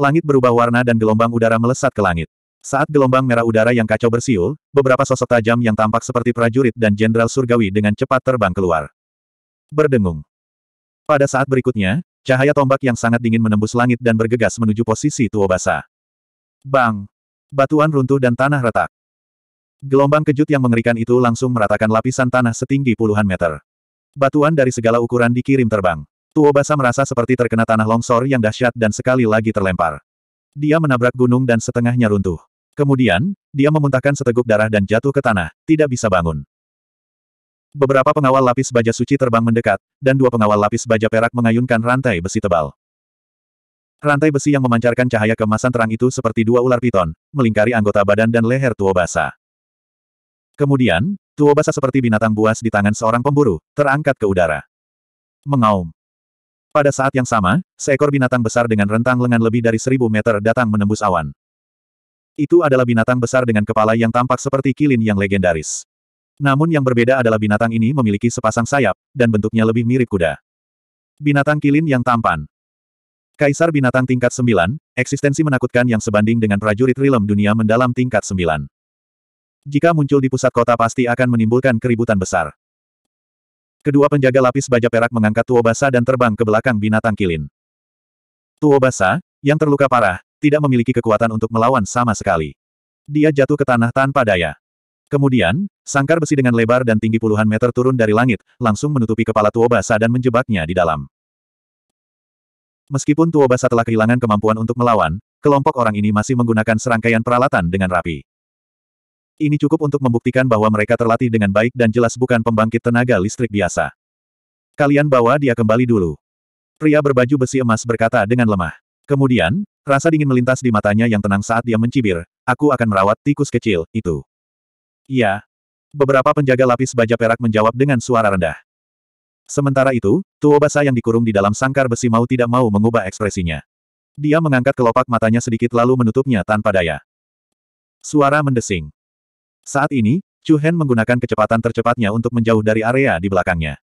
S1: Langit berubah warna dan gelombang udara melesat ke langit. Saat gelombang merah udara yang kacau bersiul, beberapa sosok tajam yang tampak seperti prajurit dan jenderal surgawi dengan cepat terbang keluar. Berdengung. Pada saat berikutnya, cahaya tombak yang sangat dingin menembus langit dan bergegas menuju posisi Tuobasa. Bang! Batuan runtuh dan tanah retak. Gelombang kejut yang mengerikan itu langsung meratakan lapisan tanah setinggi puluhan meter. Batuan dari segala ukuran dikirim terbang. Tuobasa merasa seperti terkena tanah longsor yang dahsyat dan sekali lagi terlempar. Dia menabrak gunung dan setengahnya runtuh. Kemudian, dia memuntahkan seteguk darah dan jatuh ke tanah, tidak bisa bangun. Beberapa pengawal lapis baja suci terbang mendekat, dan dua pengawal lapis baja perak mengayunkan rantai besi tebal. Rantai besi yang memancarkan cahaya kemasan terang itu seperti dua ular piton, melingkari anggota badan dan leher Tuobasa. Kemudian, Tuobasa seperti binatang buas di tangan seorang pemburu, terangkat ke udara. Mengaum. Pada saat yang sama, seekor binatang besar dengan rentang lengan lebih dari seribu meter datang menembus awan. Itu adalah binatang besar dengan kepala yang tampak seperti kilin yang legendaris. Namun yang berbeda adalah binatang ini memiliki sepasang sayap, dan bentuknya lebih mirip kuda. Binatang kilin yang tampan. Kaisar binatang tingkat 9, eksistensi menakutkan yang sebanding dengan prajurit rilem dunia mendalam tingkat 9. Jika muncul di pusat kota pasti akan menimbulkan keributan besar. Kedua penjaga lapis baja perak mengangkat Tuobasa dan terbang ke belakang binatang kilin. Tuobasa, yang terluka parah, tidak memiliki kekuatan untuk melawan sama sekali. Dia jatuh ke tanah tanpa daya. Kemudian, sangkar besi dengan lebar dan tinggi puluhan meter turun dari langit, langsung menutupi kepala Tuobasa dan menjebaknya di dalam. Meskipun Tuobasa telah kehilangan kemampuan untuk melawan, kelompok orang ini masih menggunakan serangkaian peralatan dengan rapi. Ini cukup untuk membuktikan bahwa mereka terlatih dengan baik dan jelas bukan pembangkit tenaga listrik biasa. Kalian bawa dia kembali dulu. Pria berbaju besi emas berkata dengan lemah. Kemudian, rasa dingin melintas di matanya yang tenang saat dia mencibir, aku akan merawat tikus kecil, itu. Iya. Beberapa penjaga lapis baja perak menjawab dengan suara rendah. Sementara itu, Tuobasa yang dikurung di dalam sangkar besi mau tidak mau mengubah ekspresinya. Dia mengangkat kelopak matanya sedikit lalu menutupnya tanpa daya. Suara mendesing. Saat ini, Chu Hen menggunakan kecepatan tercepatnya untuk menjauh dari area di belakangnya.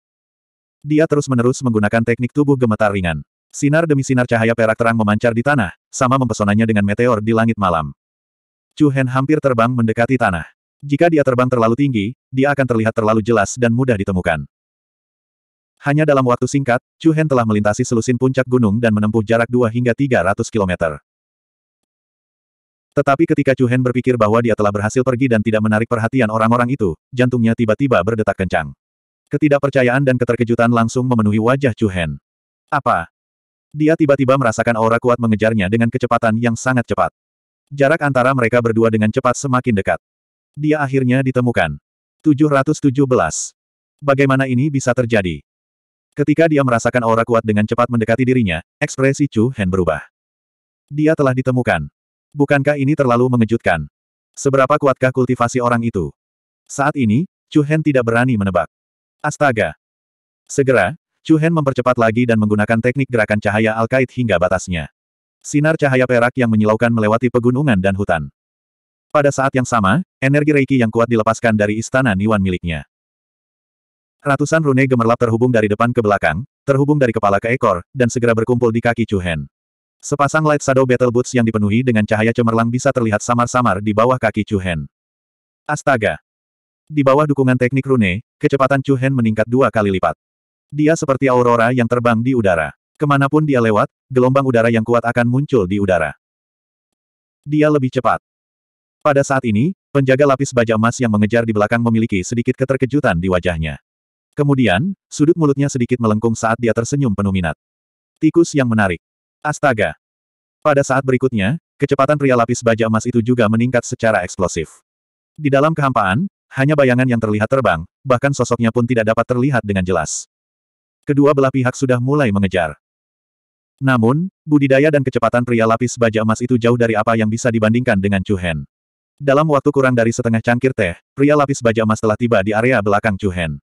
S1: Dia terus-menerus menggunakan teknik tubuh gemetar ringan. Sinar demi sinar cahaya perak terang memancar di tanah, sama mempesonanya dengan meteor di langit malam. Chu Hen hampir terbang mendekati tanah. Jika dia terbang terlalu tinggi, dia akan terlihat terlalu jelas dan mudah ditemukan. Hanya dalam waktu singkat, Chu Hen telah melintasi selusin puncak gunung dan menempuh jarak 2 hingga 300 km. Tetapi ketika Chu Hen berpikir bahwa dia telah berhasil pergi dan tidak menarik perhatian orang-orang itu, jantungnya tiba-tiba berdetak kencang. Ketidakpercayaan dan keterkejutan langsung memenuhi wajah Chu Hen. Apa? Dia tiba-tiba merasakan aura kuat mengejarnya dengan kecepatan yang sangat cepat. Jarak antara mereka berdua dengan cepat semakin dekat. Dia akhirnya ditemukan. 717. Bagaimana ini bisa terjadi? Ketika dia merasakan aura kuat dengan cepat mendekati dirinya, ekspresi Chu Hen berubah. Dia telah ditemukan. Bukankah ini terlalu mengejutkan? Seberapa kuatkah kultivasi orang itu? Saat ini, Chu Hen tidak berani menebak. Astaga! Segera, Chu Hen mempercepat lagi dan menggunakan teknik gerakan cahaya alkait hingga batasnya. Sinar cahaya perak yang menyilaukan melewati pegunungan dan hutan. Pada saat yang sama, energi Reiki yang kuat dilepaskan dari istana Niwan miliknya. Ratusan rune gemerlap terhubung dari depan ke belakang, terhubung dari kepala ke ekor, dan segera berkumpul di kaki Chu Hen. Sepasang Light Shadow Battle Boots yang dipenuhi dengan cahaya cemerlang bisa terlihat samar-samar di bawah kaki Chu Hen. Astaga! Di bawah dukungan teknik rune, kecepatan Chu Hen meningkat dua kali lipat. Dia seperti aurora yang terbang di udara. Kemanapun dia lewat, gelombang udara yang kuat akan muncul di udara. Dia lebih cepat. Pada saat ini, penjaga lapis baja emas yang mengejar di belakang memiliki sedikit keterkejutan di wajahnya. Kemudian, sudut mulutnya sedikit melengkung saat dia tersenyum penuh minat. Tikus yang menarik. Astaga. Pada saat berikutnya, kecepatan pria lapis baja emas itu juga meningkat secara eksplosif. Di dalam kehampaan, hanya bayangan yang terlihat terbang, bahkan sosoknya pun tidak dapat terlihat dengan jelas. Kedua belah pihak sudah mulai mengejar. Namun, budidaya dan kecepatan pria lapis baja emas itu jauh dari apa yang bisa dibandingkan dengan Chu Hen. Dalam waktu kurang dari setengah cangkir teh, pria lapis baja emas telah tiba di area belakang Chu Hen.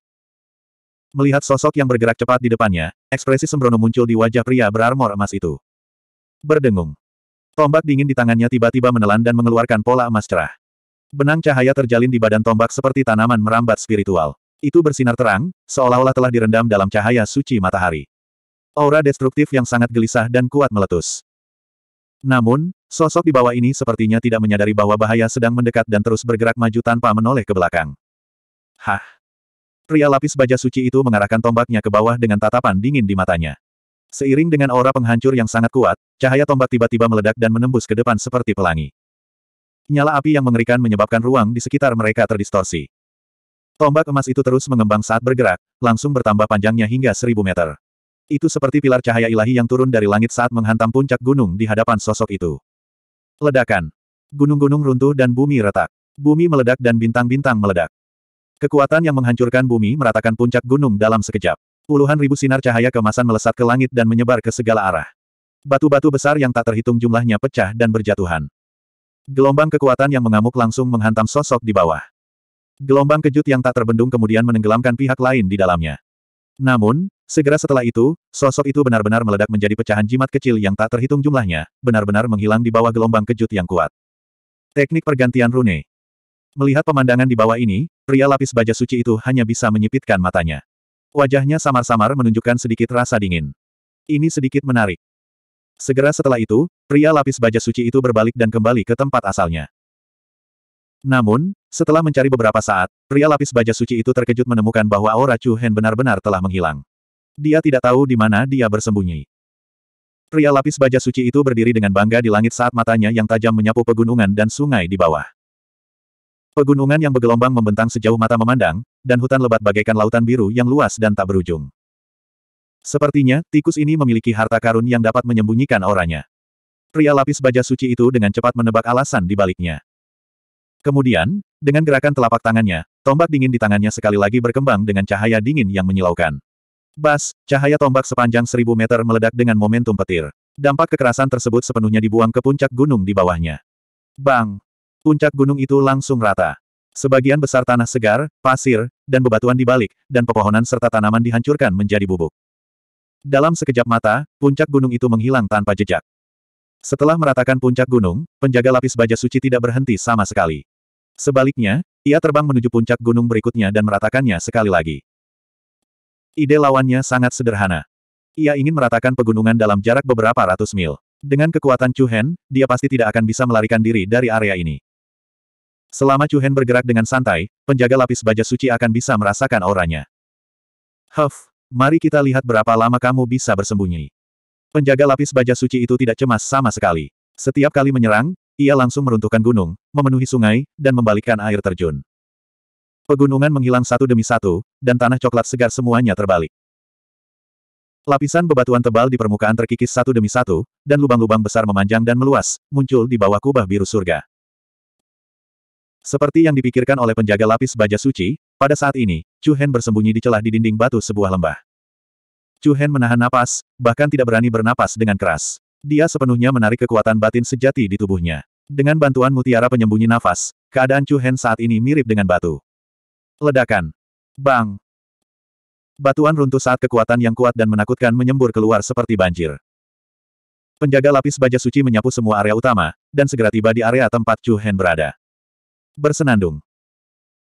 S1: Melihat sosok yang bergerak cepat di depannya, ekspresi sembrono muncul di wajah pria berarmor emas itu. Berdengung. Tombak dingin di tangannya tiba-tiba menelan dan mengeluarkan pola emas cerah. Benang cahaya terjalin di badan tombak seperti tanaman merambat spiritual. Itu bersinar terang, seolah-olah telah direndam dalam cahaya suci matahari. Aura destruktif yang sangat gelisah dan kuat meletus. Namun, sosok di bawah ini sepertinya tidak menyadari bahwa bahaya sedang mendekat dan terus bergerak maju tanpa menoleh ke belakang. Hah! Pria lapis baja suci itu mengarahkan tombaknya ke bawah dengan tatapan dingin di matanya. Seiring dengan aura penghancur yang sangat kuat, cahaya tombak tiba-tiba meledak dan menembus ke depan seperti pelangi. Nyala api yang mengerikan menyebabkan ruang di sekitar mereka terdistorsi. Tombak emas itu terus mengembang saat bergerak, langsung bertambah panjangnya hingga seribu meter. Itu seperti pilar cahaya ilahi yang turun dari langit saat menghantam puncak gunung di hadapan sosok itu. Ledakan. Gunung-gunung runtuh dan bumi retak. Bumi meledak dan bintang-bintang meledak. Kekuatan yang menghancurkan bumi meratakan puncak gunung dalam sekejap. Puluhan ribu sinar cahaya kemasan melesat ke langit dan menyebar ke segala arah. Batu-batu besar yang tak terhitung jumlahnya pecah dan berjatuhan. Gelombang kekuatan yang mengamuk langsung menghantam sosok di bawah. Gelombang kejut yang tak terbendung kemudian menenggelamkan pihak lain di dalamnya. Namun, segera setelah itu, sosok itu benar-benar meledak menjadi pecahan jimat kecil yang tak terhitung jumlahnya, benar-benar menghilang di bawah gelombang kejut yang kuat. Teknik pergantian rune. Melihat pemandangan di bawah ini, pria lapis baja suci itu hanya bisa menyipitkan matanya. Wajahnya samar-samar menunjukkan sedikit rasa dingin. Ini sedikit menarik. Segera setelah itu, pria lapis baja suci itu berbalik dan kembali ke tempat asalnya. Namun, setelah mencari beberapa saat, pria lapis baja suci itu terkejut menemukan bahwa aura Chu Hen benar-benar telah menghilang. Dia tidak tahu di mana dia bersembunyi. Pria lapis baja suci itu berdiri dengan bangga di langit saat matanya yang tajam menyapu pegunungan dan sungai di bawah. Pegunungan yang bergelombang membentang sejauh mata memandang, dan hutan lebat bagaikan lautan biru yang luas dan tak berujung. Sepertinya, tikus ini memiliki harta karun yang dapat menyembunyikan auranya. Pria lapis baja suci itu dengan cepat menebak alasan di baliknya. Kemudian, dengan gerakan telapak tangannya, tombak dingin di tangannya sekali lagi berkembang dengan cahaya dingin yang menyilaukan. Bas, cahaya tombak sepanjang seribu meter meledak dengan momentum petir. Dampak kekerasan tersebut sepenuhnya dibuang ke puncak gunung di bawahnya. Bang! Puncak gunung itu langsung rata. Sebagian besar tanah segar, pasir, dan bebatuan dibalik, dan pepohonan serta tanaman dihancurkan menjadi bubuk. Dalam sekejap mata, puncak gunung itu menghilang tanpa jejak. Setelah meratakan puncak gunung, penjaga lapis baja suci tidak berhenti sama sekali. Sebaliknya, ia terbang menuju puncak gunung berikutnya dan meratakannya sekali lagi. Ide lawannya sangat sederhana. Ia ingin meratakan pegunungan dalam jarak beberapa ratus mil. Dengan kekuatan Chuhen, dia pasti tidak akan bisa melarikan diri dari area ini. Selama Chuhen bergerak dengan santai, penjaga lapis baja suci akan bisa merasakan auranya. Huff, mari kita lihat berapa lama kamu bisa bersembunyi. Penjaga lapis baja suci itu tidak cemas sama sekali. Setiap kali menyerang, ia langsung meruntuhkan gunung, memenuhi sungai, dan membalikkan air terjun. Pegunungan menghilang satu demi satu, dan tanah coklat segar semuanya terbalik. Lapisan bebatuan tebal di permukaan terkikis satu demi satu, dan lubang-lubang besar memanjang dan meluas, muncul di bawah kubah biru surga. Seperti yang dipikirkan oleh penjaga lapis baja suci, pada saat ini, Chu Hen bersembunyi di celah di dinding batu sebuah lembah. Chu Hen menahan napas, bahkan tidak berani bernapas dengan keras. Dia sepenuhnya menarik kekuatan batin sejati di tubuhnya. Dengan bantuan mutiara penyembunyi nafas, keadaan Chu Hen saat ini mirip dengan batu. Ledakan. Bang. Batuan runtuh saat kekuatan yang kuat dan menakutkan menyembur keluar seperti banjir. Penjaga lapis baja suci menyapu semua area utama, dan segera tiba di area tempat Chu Hen berada. Bersenandung.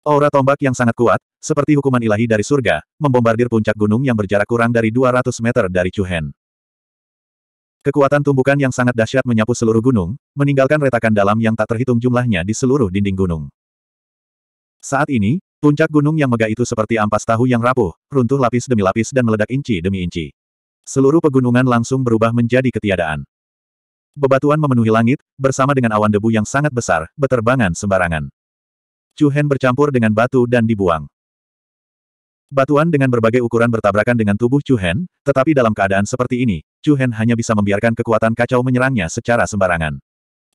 S1: Aura tombak yang sangat kuat, seperti hukuman ilahi dari surga, membombardir puncak gunung yang berjarak kurang dari 200 meter dari Chuhen. Kekuatan tumbukan yang sangat dahsyat menyapu seluruh gunung, meninggalkan retakan dalam yang tak terhitung jumlahnya di seluruh dinding gunung. Saat ini, puncak gunung yang megah itu seperti ampas tahu yang rapuh, runtuh lapis demi lapis dan meledak inci demi inci. Seluruh pegunungan langsung berubah menjadi ketiadaan. Bebatuan memenuhi langit, bersama dengan awan debu yang sangat besar, beterbangan sembarangan. Chuhen bercampur dengan batu dan dibuang. Batuan dengan berbagai ukuran bertabrakan dengan tubuh Chuhen, tetapi dalam keadaan seperti ini, Chuhen hanya bisa membiarkan kekuatan kacau menyerangnya secara sembarangan.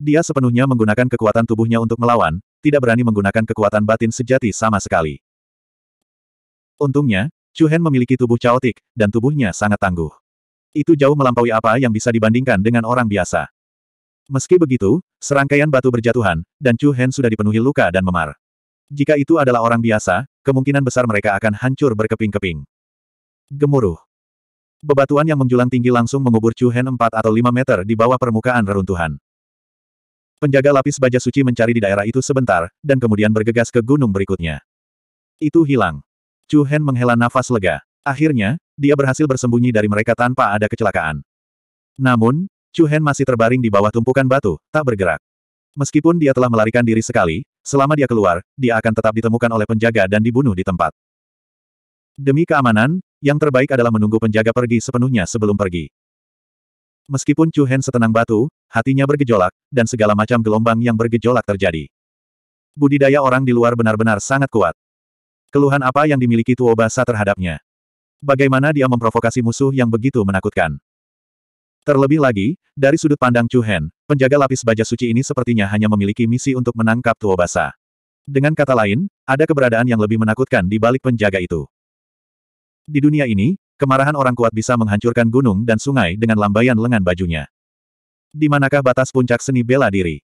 S1: Dia sepenuhnya menggunakan kekuatan tubuhnya untuk melawan, tidak berani menggunakan kekuatan batin sejati sama sekali. Untungnya, Chuhen memiliki tubuh caotik, dan tubuhnya sangat tangguh. Itu jauh melampaui apa yang bisa dibandingkan dengan orang biasa. Meski begitu, serangkaian batu berjatuhan, dan Chu Hen sudah dipenuhi luka dan memar. Jika itu adalah orang biasa, kemungkinan besar mereka akan hancur berkeping-keping. Gemuruh. Bebatuan yang menjulang tinggi langsung mengubur Chu Hen 4 atau 5 meter di bawah permukaan reruntuhan. Penjaga lapis baja suci mencari di daerah itu sebentar, dan kemudian bergegas ke gunung berikutnya. Itu hilang. Chu Hen menghela nafas lega. Akhirnya, dia berhasil bersembunyi dari mereka tanpa ada kecelakaan. Namun, Chu Hen masih terbaring di bawah tumpukan batu, tak bergerak. Meskipun dia telah melarikan diri sekali, Selama dia keluar, dia akan tetap ditemukan oleh penjaga dan dibunuh di tempat. Demi keamanan, yang terbaik adalah menunggu penjaga pergi sepenuhnya sebelum pergi. Meskipun Chu Hen setenang batu, hatinya bergejolak, dan segala macam gelombang yang bergejolak terjadi. Budidaya orang di luar benar-benar sangat kuat. Keluhan apa yang dimiliki Basa terhadapnya? Bagaimana dia memprovokasi musuh yang begitu menakutkan? Terlebih lagi, dari sudut pandang Chu Hen, Penjaga lapis baja suci ini sepertinya hanya memiliki misi untuk menangkap Tuobasa. Dengan kata lain, ada keberadaan yang lebih menakutkan di balik penjaga itu. Di dunia ini, kemarahan orang kuat bisa menghancurkan gunung dan sungai dengan lambaian lengan bajunya. Di manakah batas puncak seni bela diri?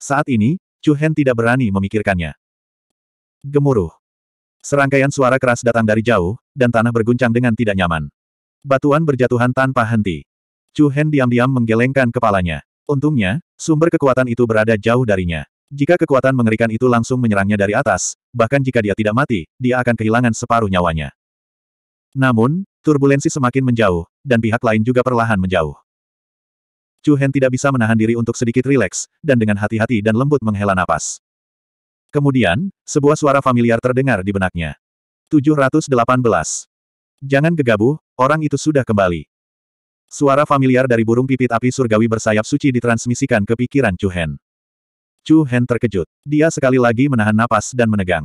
S1: Saat ini, Chu Hen tidak berani memikirkannya. Gemuruh. Serangkaian suara keras datang dari jauh, dan tanah berguncang dengan tidak nyaman. Batuan berjatuhan tanpa henti. Chu Hen diam-diam menggelengkan kepalanya. Untungnya, sumber kekuatan itu berada jauh darinya. Jika kekuatan mengerikan itu langsung menyerangnya dari atas, bahkan jika dia tidak mati, dia akan kehilangan separuh nyawanya. Namun, turbulensi semakin menjauh, dan pihak lain juga perlahan menjauh. Chu Hen tidak bisa menahan diri untuk sedikit rileks, dan dengan hati-hati dan lembut menghela napas. Kemudian, sebuah suara familiar terdengar di benaknya. 718. Jangan gegabah, orang itu sudah kembali. Suara familiar dari burung pipit api surgawi bersayap suci ditransmisikan ke pikiran Chu Hen. Chu Hen terkejut. Dia sekali lagi menahan napas dan menegang.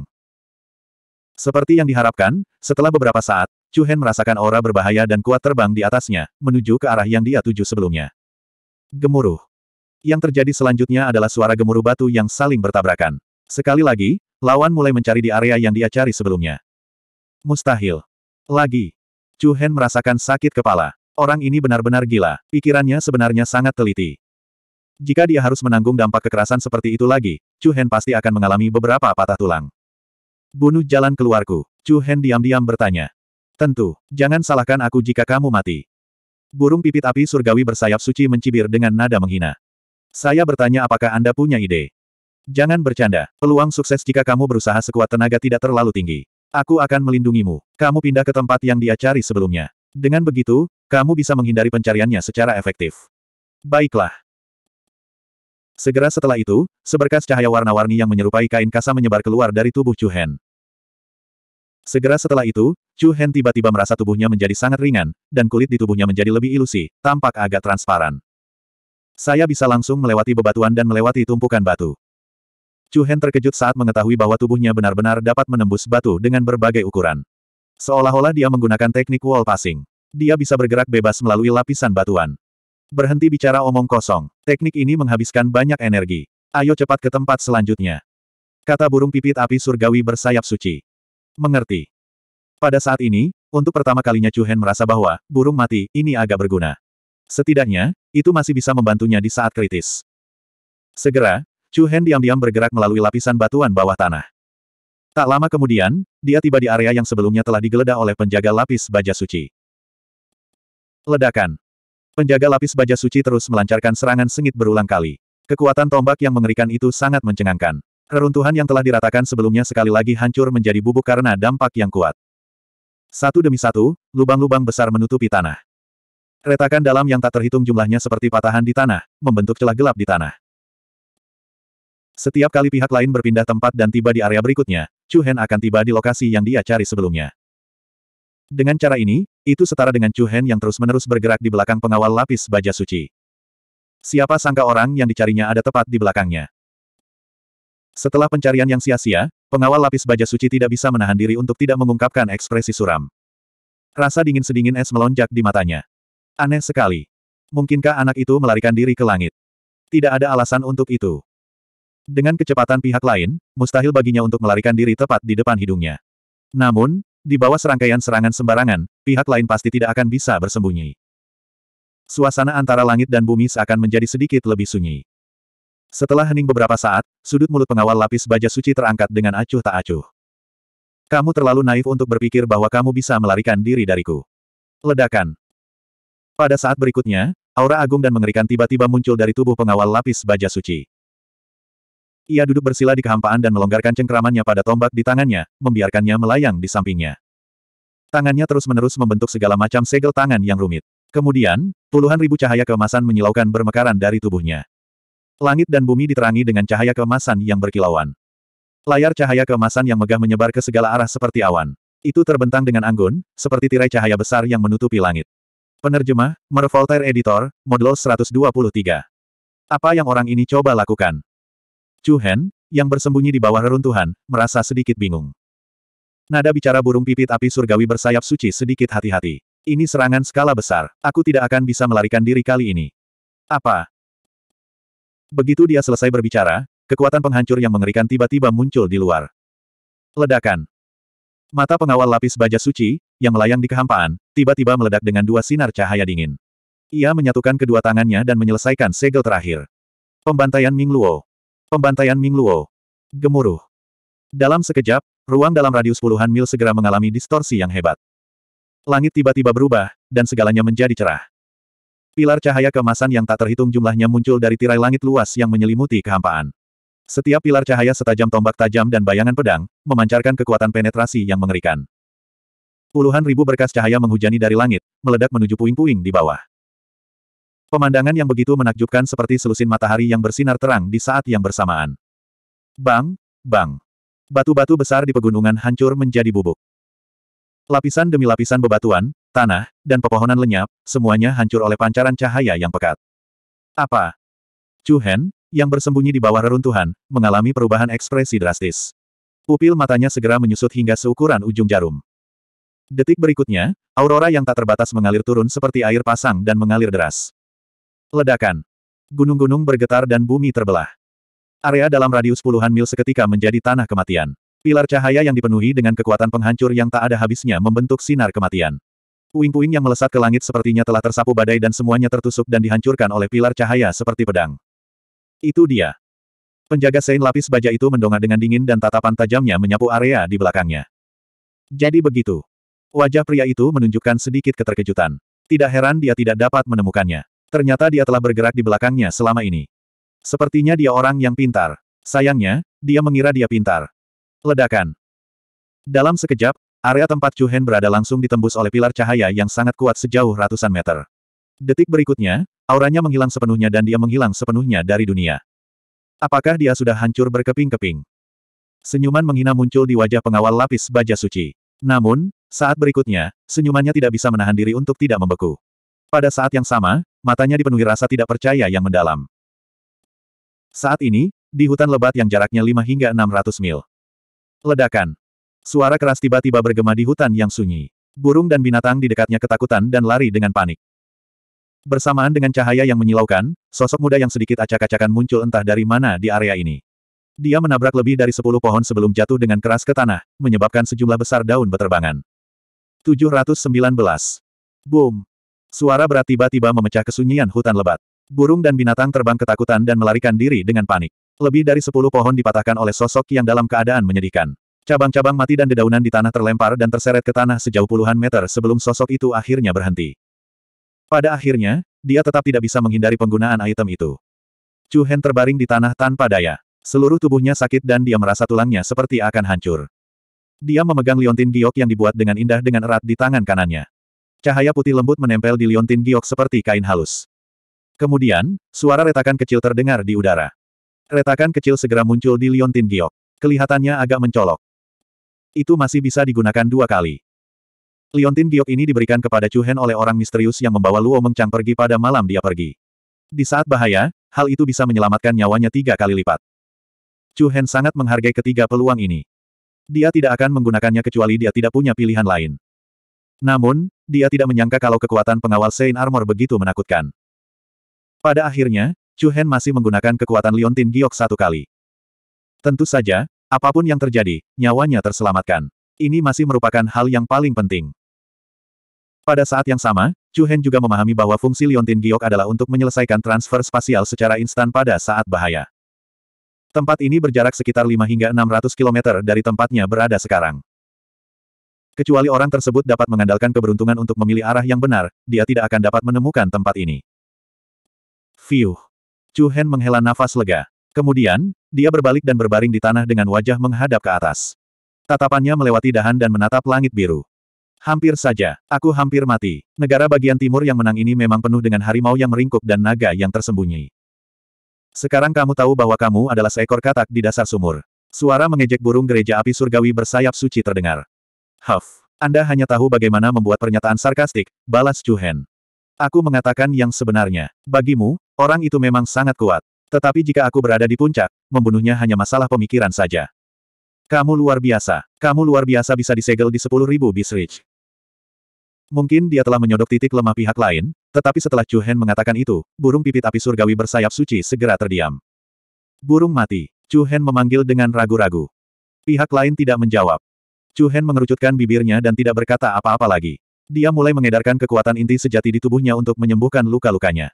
S1: Seperti yang diharapkan, setelah beberapa saat, Chu Hen merasakan aura berbahaya dan kuat terbang di atasnya, menuju ke arah yang dia tuju sebelumnya. Gemuruh. Yang terjadi selanjutnya adalah suara gemuruh batu yang saling bertabrakan. Sekali lagi, lawan mulai mencari di area yang dia cari sebelumnya. Mustahil. Lagi. Chu Hen merasakan sakit kepala. Orang ini benar-benar gila, pikirannya sebenarnya sangat teliti. Jika dia harus menanggung dampak kekerasan seperti itu lagi, Chu Hen pasti akan mengalami beberapa patah tulang. Bunuh jalan keluarku, Chu Hen diam-diam bertanya. Tentu, jangan salahkan aku jika kamu mati. Burung pipit api surgawi bersayap suci mencibir dengan nada menghina. Saya bertanya apakah Anda punya ide? Jangan bercanda, peluang sukses jika kamu berusaha sekuat tenaga tidak terlalu tinggi. Aku akan melindungimu. Kamu pindah ke tempat yang dia cari sebelumnya. Dengan begitu, kamu bisa menghindari pencariannya secara efektif. Baiklah. Segera setelah itu, seberkas cahaya warna-warni yang menyerupai kain kasa menyebar keluar dari tubuh Chu Hen. Segera setelah itu, Chu Hen tiba-tiba merasa tubuhnya menjadi sangat ringan, dan kulit di tubuhnya menjadi lebih ilusi, tampak agak transparan. Saya bisa langsung melewati bebatuan dan melewati tumpukan batu. Chu Hen terkejut saat mengetahui bahwa tubuhnya benar-benar dapat menembus batu dengan berbagai ukuran. Seolah-olah dia menggunakan teknik wall passing. Dia bisa bergerak bebas melalui lapisan batuan. Berhenti bicara omong kosong. Teknik ini menghabiskan banyak energi. Ayo cepat ke tempat selanjutnya. Kata burung pipit api surgawi bersayap suci. Mengerti. Pada saat ini, untuk pertama kalinya Chu Hen merasa bahwa, burung mati, ini agak berguna. Setidaknya, itu masih bisa membantunya di saat kritis. Segera, Chu Hen diam-diam bergerak melalui lapisan batuan bawah tanah. Tak lama kemudian, dia tiba di area yang sebelumnya telah digeledah oleh penjaga lapis baja suci. Ledakan. Penjaga lapis baja suci terus melancarkan serangan sengit berulang kali. Kekuatan tombak yang mengerikan itu sangat mencengangkan. Reruntuhan yang telah diratakan sebelumnya sekali lagi hancur menjadi bubuk karena dampak yang kuat. Satu demi satu, lubang-lubang besar menutupi tanah. Retakan dalam yang tak terhitung jumlahnya seperti patahan di tanah, membentuk celah gelap di tanah. Setiap kali pihak lain berpindah tempat dan tiba di area berikutnya, Chu Hen akan tiba di lokasi yang dia cari sebelumnya. Dengan cara ini, itu setara dengan Chu Hen yang terus-menerus bergerak di belakang pengawal lapis baja suci. Siapa sangka orang yang dicarinya ada tepat di belakangnya. Setelah pencarian yang sia-sia, pengawal lapis baja suci tidak bisa menahan diri untuk tidak mengungkapkan ekspresi suram. Rasa dingin sedingin es melonjak di matanya. Aneh sekali. Mungkinkah anak itu melarikan diri ke langit? Tidak ada alasan untuk itu. Dengan kecepatan pihak lain, mustahil baginya untuk melarikan diri tepat di depan hidungnya. Namun, di bawah serangkaian serangan sembarangan, pihak lain pasti tidak akan bisa bersembunyi. Suasana antara langit dan bumi seakan menjadi sedikit lebih sunyi. Setelah hening beberapa saat, sudut mulut pengawal lapis baja suci terangkat dengan acuh tak acuh. Kamu terlalu naif untuk berpikir bahwa kamu bisa melarikan diri dariku. Ledakan. Pada saat berikutnya, aura agung dan mengerikan tiba-tiba muncul dari tubuh pengawal lapis baja suci. Ia duduk bersila di kehampaan dan melonggarkan cengkeramannya pada tombak di tangannya, membiarkannya melayang di sampingnya. Tangannya terus-menerus membentuk segala macam segel tangan yang rumit. Kemudian, puluhan ribu cahaya kemasan menyilaukan bermekaran dari tubuhnya. Langit dan bumi diterangi dengan cahaya kemasan yang berkilauan. Layar cahaya kemasan yang megah menyebar ke segala arah seperti awan. Itu terbentang dengan anggun, seperti tirai cahaya besar yang menutupi langit. Penerjemah, Mervoltaire Editor, Modulo 123. Apa yang orang ini coba lakukan? Chu Hen, yang bersembunyi di bawah reruntuhan, merasa sedikit bingung. Nada bicara burung pipit api surgawi bersayap suci sedikit hati-hati. Ini serangan skala besar, aku tidak akan bisa melarikan diri kali ini. Apa? Begitu dia selesai berbicara, kekuatan penghancur yang mengerikan tiba-tiba muncul di luar. Ledakan. Mata pengawal lapis baja suci, yang melayang di kehampaan, tiba-tiba meledak dengan dua sinar cahaya dingin. Ia menyatukan kedua tangannya dan menyelesaikan segel terakhir. Pembantaian Ming Luo. Pembantaian Ming Luo. Gemuruh. Dalam sekejap, ruang dalam radius puluhan mil segera mengalami distorsi yang hebat. Langit tiba-tiba berubah, dan segalanya menjadi cerah. Pilar cahaya kemasan yang tak terhitung jumlahnya muncul dari tirai langit luas yang menyelimuti kehampaan. Setiap pilar cahaya setajam tombak tajam dan bayangan pedang, memancarkan kekuatan penetrasi yang mengerikan. Puluhan ribu berkas cahaya menghujani dari langit, meledak menuju puing-puing di bawah. Pemandangan yang begitu menakjubkan seperti selusin matahari yang bersinar terang di saat yang bersamaan. Bang, bang. Batu-batu besar di pegunungan hancur menjadi bubuk. Lapisan demi lapisan bebatuan, tanah, dan pepohonan lenyap, semuanya hancur oleh pancaran cahaya yang pekat. Apa? Chu Hen, yang bersembunyi di bawah reruntuhan, mengalami perubahan ekspresi drastis. Pupil matanya segera menyusut hingga seukuran ujung jarum. Detik berikutnya, aurora yang tak terbatas mengalir turun seperti air pasang dan mengalir deras. Ledakan. Gunung-gunung bergetar dan bumi terbelah. Area dalam radius puluhan mil seketika menjadi tanah kematian. Pilar cahaya yang dipenuhi dengan kekuatan penghancur yang tak ada habisnya membentuk sinar kematian. Puing-puing yang melesat ke langit sepertinya telah tersapu badai dan semuanya tertusuk dan dihancurkan oleh pilar cahaya seperti pedang. Itu dia. Penjaga Sein lapis baja itu mendongak dengan dingin dan tatapan tajamnya menyapu area di belakangnya. Jadi begitu. Wajah pria itu menunjukkan sedikit keterkejutan. Tidak heran dia tidak dapat menemukannya. Ternyata dia telah bergerak di belakangnya selama ini. Sepertinya dia orang yang pintar. Sayangnya, dia mengira dia pintar. Ledakan. Dalam sekejap, area tempat Chu Hen berada langsung ditembus oleh pilar cahaya yang sangat kuat sejauh ratusan meter. Detik berikutnya, auranya menghilang sepenuhnya dan dia menghilang sepenuhnya dari dunia. Apakah dia sudah hancur berkeping-keping? Senyuman menghina muncul di wajah pengawal lapis baja suci. Namun, saat berikutnya, senyumannya tidak bisa menahan diri untuk tidak membeku. Pada saat yang sama, matanya dipenuhi rasa tidak percaya yang mendalam. Saat ini, di hutan lebat yang jaraknya 5 hingga 600 mil. Ledakan. Suara keras tiba-tiba bergema di hutan yang sunyi. Burung dan binatang di dekatnya ketakutan dan lari dengan panik. Bersamaan dengan cahaya yang menyilaukan, sosok muda yang sedikit acak-acakan muncul entah dari mana di area ini. Dia menabrak lebih dari sepuluh pohon sebelum jatuh dengan keras ke tanah, menyebabkan sejumlah besar daun beterbangan. 719. Boom. Suara berat tiba-tiba memecah kesunyian hutan lebat. Burung dan binatang terbang ketakutan dan melarikan diri dengan panik. Lebih dari sepuluh pohon dipatahkan oleh sosok yang dalam keadaan menyedihkan. Cabang-cabang mati dan dedaunan di tanah terlempar dan terseret ke tanah sejauh puluhan meter sebelum sosok itu akhirnya berhenti. Pada akhirnya, dia tetap tidak bisa menghindari penggunaan item itu. Chu Hen terbaring di tanah tanpa daya. Seluruh tubuhnya sakit dan dia merasa tulangnya seperti akan hancur. Dia memegang liontin giok yang dibuat dengan indah dengan erat di tangan kanannya. Cahaya putih lembut menempel di liontin giok seperti kain halus. Kemudian, suara retakan kecil terdengar di udara. Retakan kecil segera muncul di liontin giok. Kelihatannya agak mencolok. Itu masih bisa digunakan dua kali. Liontin giok ini diberikan kepada Chu Hen oleh orang misterius yang membawa Luo Mengcang pergi pada malam dia pergi. Di saat bahaya, hal itu bisa menyelamatkan nyawanya tiga kali lipat. Chu Hen sangat menghargai ketiga peluang ini. Dia tidak akan menggunakannya kecuali dia tidak punya pilihan lain. Namun, dia tidak menyangka kalau kekuatan pengawal Saint Armor begitu menakutkan. Pada akhirnya, Chu Hen masih menggunakan kekuatan Liontin Giok satu kali. Tentu saja, apapun yang terjadi, nyawanya terselamatkan. Ini masih merupakan hal yang paling penting. Pada saat yang sama, Chu Hen juga memahami bahwa fungsi Liontin Giok adalah untuk menyelesaikan transfer spasial secara instan pada saat bahaya. Tempat ini berjarak sekitar 5 hingga 600 km dari tempatnya berada sekarang. Kecuali orang tersebut dapat mengandalkan keberuntungan untuk memilih arah yang benar, dia tidak akan dapat menemukan tempat ini. Fiuh. Chu Hen menghela nafas lega. Kemudian, dia berbalik dan berbaring di tanah dengan wajah menghadap ke atas. Tatapannya melewati dahan dan menatap langit biru. Hampir saja, aku hampir mati. Negara bagian timur yang menang ini memang penuh dengan harimau yang meringkuk dan naga yang tersembunyi. Sekarang kamu tahu bahwa kamu adalah seekor katak di dasar sumur. Suara mengejek burung gereja api surgawi bersayap suci terdengar. Huff, Anda hanya tahu bagaimana membuat pernyataan sarkastik, balas Chu Hen. Aku mengatakan yang sebenarnya. Bagimu, orang itu memang sangat kuat. Tetapi jika aku berada di puncak, membunuhnya hanya masalah pemikiran saja. Kamu luar biasa. Kamu luar biasa bisa disegel di 10.000 Bisrich. Mungkin dia telah menyodok titik lemah pihak lain, tetapi setelah Chu Hen mengatakan itu, burung pipit api surgawi bersayap suci segera terdiam. Burung mati. Chu Hen memanggil dengan ragu-ragu. Pihak lain tidak menjawab. Chu Hen mengerucutkan bibirnya dan tidak berkata apa-apa lagi. Dia mulai mengedarkan kekuatan inti sejati di tubuhnya untuk menyembuhkan luka-lukanya.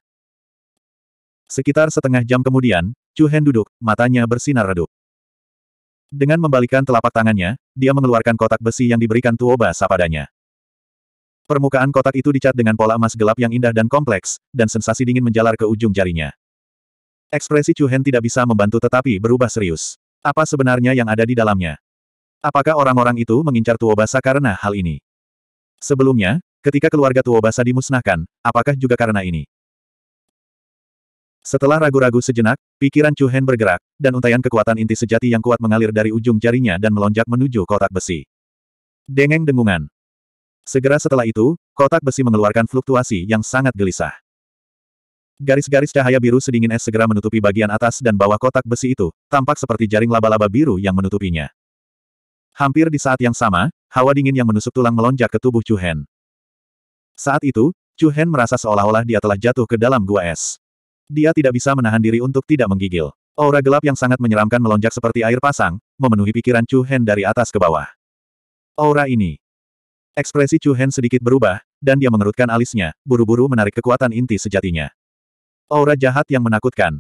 S1: Sekitar setengah jam kemudian, Chu Hen duduk, matanya bersinar redup. Dengan membalikan telapak tangannya, dia mengeluarkan kotak besi yang diberikan Tuoba padanya. Permukaan kotak itu dicat dengan pola emas gelap yang indah dan kompleks, dan sensasi dingin menjalar ke ujung jarinya. Ekspresi Chu Hen tidak bisa membantu tetapi berubah serius. Apa sebenarnya yang ada di dalamnya? Apakah orang-orang itu mengincar Tuobasa karena hal ini? Sebelumnya, ketika keluarga Tuobasa dimusnahkan, apakah juga karena ini? Setelah ragu-ragu sejenak, pikiran Chu Hen bergerak, dan untayan kekuatan inti sejati yang kuat mengalir dari ujung jarinya dan melonjak menuju kotak besi. Dengeng dengungan. Segera setelah itu, kotak besi mengeluarkan fluktuasi yang sangat gelisah. Garis-garis cahaya biru sedingin es segera menutupi bagian atas dan bawah kotak besi itu, tampak seperti jaring laba-laba biru yang menutupinya. Hampir di saat yang sama, hawa dingin yang menusuk tulang melonjak ke tubuh Chu Hen. Saat itu, Chu Hen merasa seolah-olah dia telah jatuh ke dalam gua es. Dia tidak bisa menahan diri untuk tidak menggigil. Aura gelap yang sangat menyeramkan melonjak seperti air pasang, memenuhi pikiran Chu Hen dari atas ke bawah. Aura ini. Ekspresi Chu Hen sedikit berubah, dan dia mengerutkan alisnya, buru-buru menarik kekuatan inti sejatinya. Aura jahat yang menakutkan,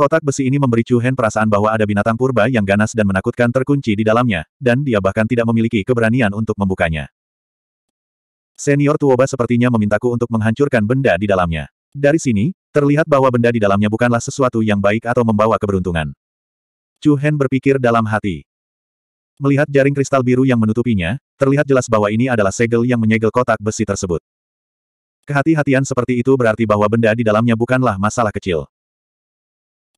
S1: Kotak besi ini memberi Chu Hen perasaan bahwa ada binatang purba yang ganas dan menakutkan terkunci di dalamnya, dan dia bahkan tidak memiliki keberanian untuk membukanya. Senior Tuoba sepertinya memintaku untuk menghancurkan benda di dalamnya. Dari sini, terlihat bahwa benda di dalamnya bukanlah sesuatu yang baik atau membawa keberuntungan. Chu Hen berpikir dalam hati. Melihat jaring kristal biru yang menutupinya, terlihat jelas bahwa ini adalah segel yang menyegel kotak besi tersebut. Kehati-hatian seperti itu berarti bahwa benda di dalamnya bukanlah masalah kecil.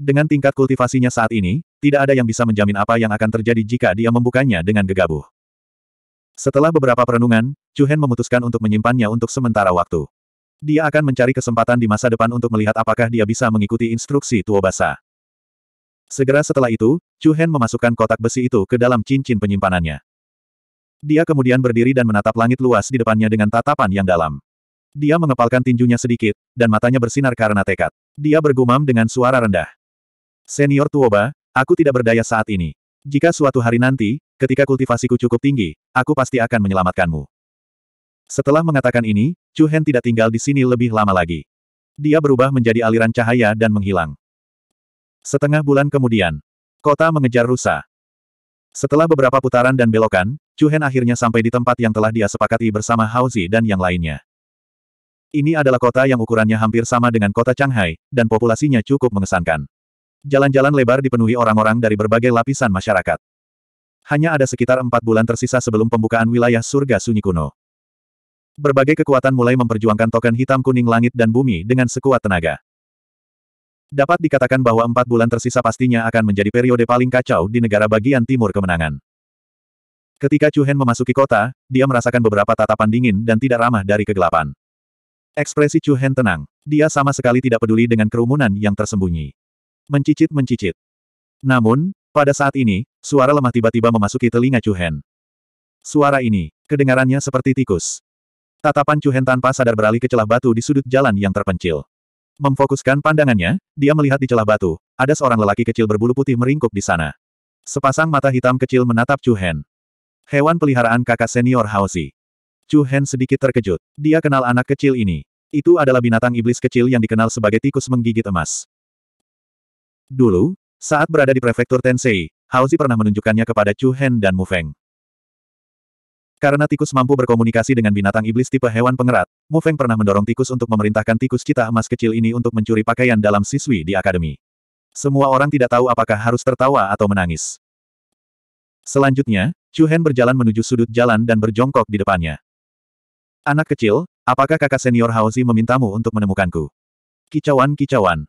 S1: Dengan tingkat kultivasinya saat ini, tidak ada yang bisa menjamin apa yang akan terjadi jika dia membukanya dengan gegabah. Setelah beberapa perenungan, Chuhen memutuskan untuk menyimpannya untuk sementara waktu. Dia akan mencari kesempatan di masa depan untuk melihat apakah dia bisa mengikuti instruksi Tuo Basa. Segera setelah itu, Chuhen memasukkan kotak besi itu ke dalam cincin penyimpanannya. Dia kemudian berdiri dan menatap langit luas di depannya dengan tatapan yang dalam. Dia mengepalkan tinjunya sedikit, dan matanya bersinar karena tekad. Dia bergumam dengan suara rendah. Senior Tuoba, aku tidak berdaya saat ini. Jika suatu hari nanti, ketika kultivasiku cukup tinggi, aku pasti akan menyelamatkanmu. Setelah mengatakan ini, Chu Hen tidak tinggal di sini lebih lama lagi. Dia berubah menjadi aliran cahaya dan menghilang. Setengah bulan kemudian, kota mengejar rusa. Setelah beberapa putaran dan belokan, Chu Hen akhirnya sampai di tempat yang telah dia sepakati bersama Hauzi dan yang lainnya. Ini adalah kota yang ukurannya hampir sama dengan kota Shanghai, dan populasinya cukup mengesankan. Jalan-jalan lebar dipenuhi orang-orang dari berbagai lapisan masyarakat. Hanya ada sekitar empat bulan tersisa sebelum pembukaan wilayah surga sunyi kuno. Berbagai kekuatan mulai memperjuangkan token hitam kuning langit dan bumi dengan sekuat tenaga. Dapat dikatakan bahwa empat bulan tersisa pastinya akan menjadi periode paling kacau di negara bagian timur kemenangan. Ketika Chu Hen memasuki kota, dia merasakan beberapa tatapan dingin dan tidak ramah dari kegelapan. Ekspresi Chu Hen tenang. Dia sama sekali tidak peduli dengan kerumunan yang tersembunyi. Mencicit-mencicit. Namun, pada saat ini, suara lemah tiba-tiba memasuki telinga Chu Hen. Suara ini, kedengarannya seperti tikus. Tatapan Chu Hen tanpa sadar beralih ke celah batu di sudut jalan yang terpencil. Memfokuskan pandangannya, dia melihat di celah batu, ada seorang lelaki kecil berbulu putih meringkuk di sana. Sepasang mata hitam kecil menatap Chu Hen. Hewan peliharaan kakak senior Haozi. Chu Hen sedikit terkejut. Dia kenal anak kecil ini. Itu adalah binatang iblis kecil yang dikenal sebagai tikus menggigit emas. Dulu, saat berada di prefektur Tensei, Haozi pernah menunjukkannya kepada Chu Hen dan Mu Feng. Karena tikus mampu berkomunikasi dengan binatang iblis tipe hewan pengerat, Mu Feng pernah mendorong tikus untuk memerintahkan tikus cita emas kecil ini untuk mencuri pakaian dalam siswi di akademi. Semua orang tidak tahu apakah harus tertawa atau menangis. Selanjutnya, Chu Hen berjalan menuju sudut jalan dan berjongkok di depannya. Anak kecil, apakah kakak senior Haozi memintamu untuk menemukanku? Kicauan-kicauan.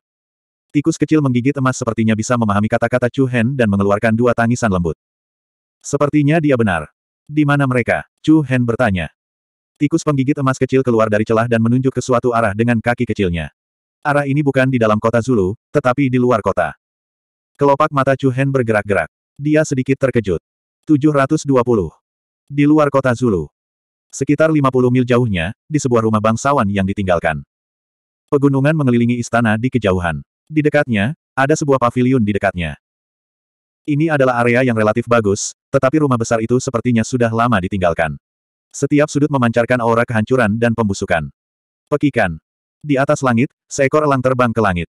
S1: Tikus kecil menggigit emas sepertinya bisa memahami kata-kata Chu Hen dan mengeluarkan dua tangisan lembut. Sepertinya dia benar. Di mana mereka? Chu Hen bertanya. Tikus penggigit emas kecil keluar dari celah dan menunjuk ke suatu arah dengan kaki kecilnya. Arah ini bukan di dalam kota Zulu, tetapi di luar kota. Kelopak mata Chu Hen bergerak-gerak. Dia sedikit terkejut. 720. Di luar kota Zulu. Sekitar 50 mil jauhnya, di sebuah rumah bangsawan yang ditinggalkan. Pegunungan mengelilingi istana di kejauhan. Di dekatnya, ada sebuah paviliun di dekatnya. Ini adalah area yang relatif bagus, tetapi rumah besar itu sepertinya sudah lama ditinggalkan. Setiap sudut memancarkan aura kehancuran dan pembusukan. Pekikan. Di atas langit, seekor elang terbang ke langit.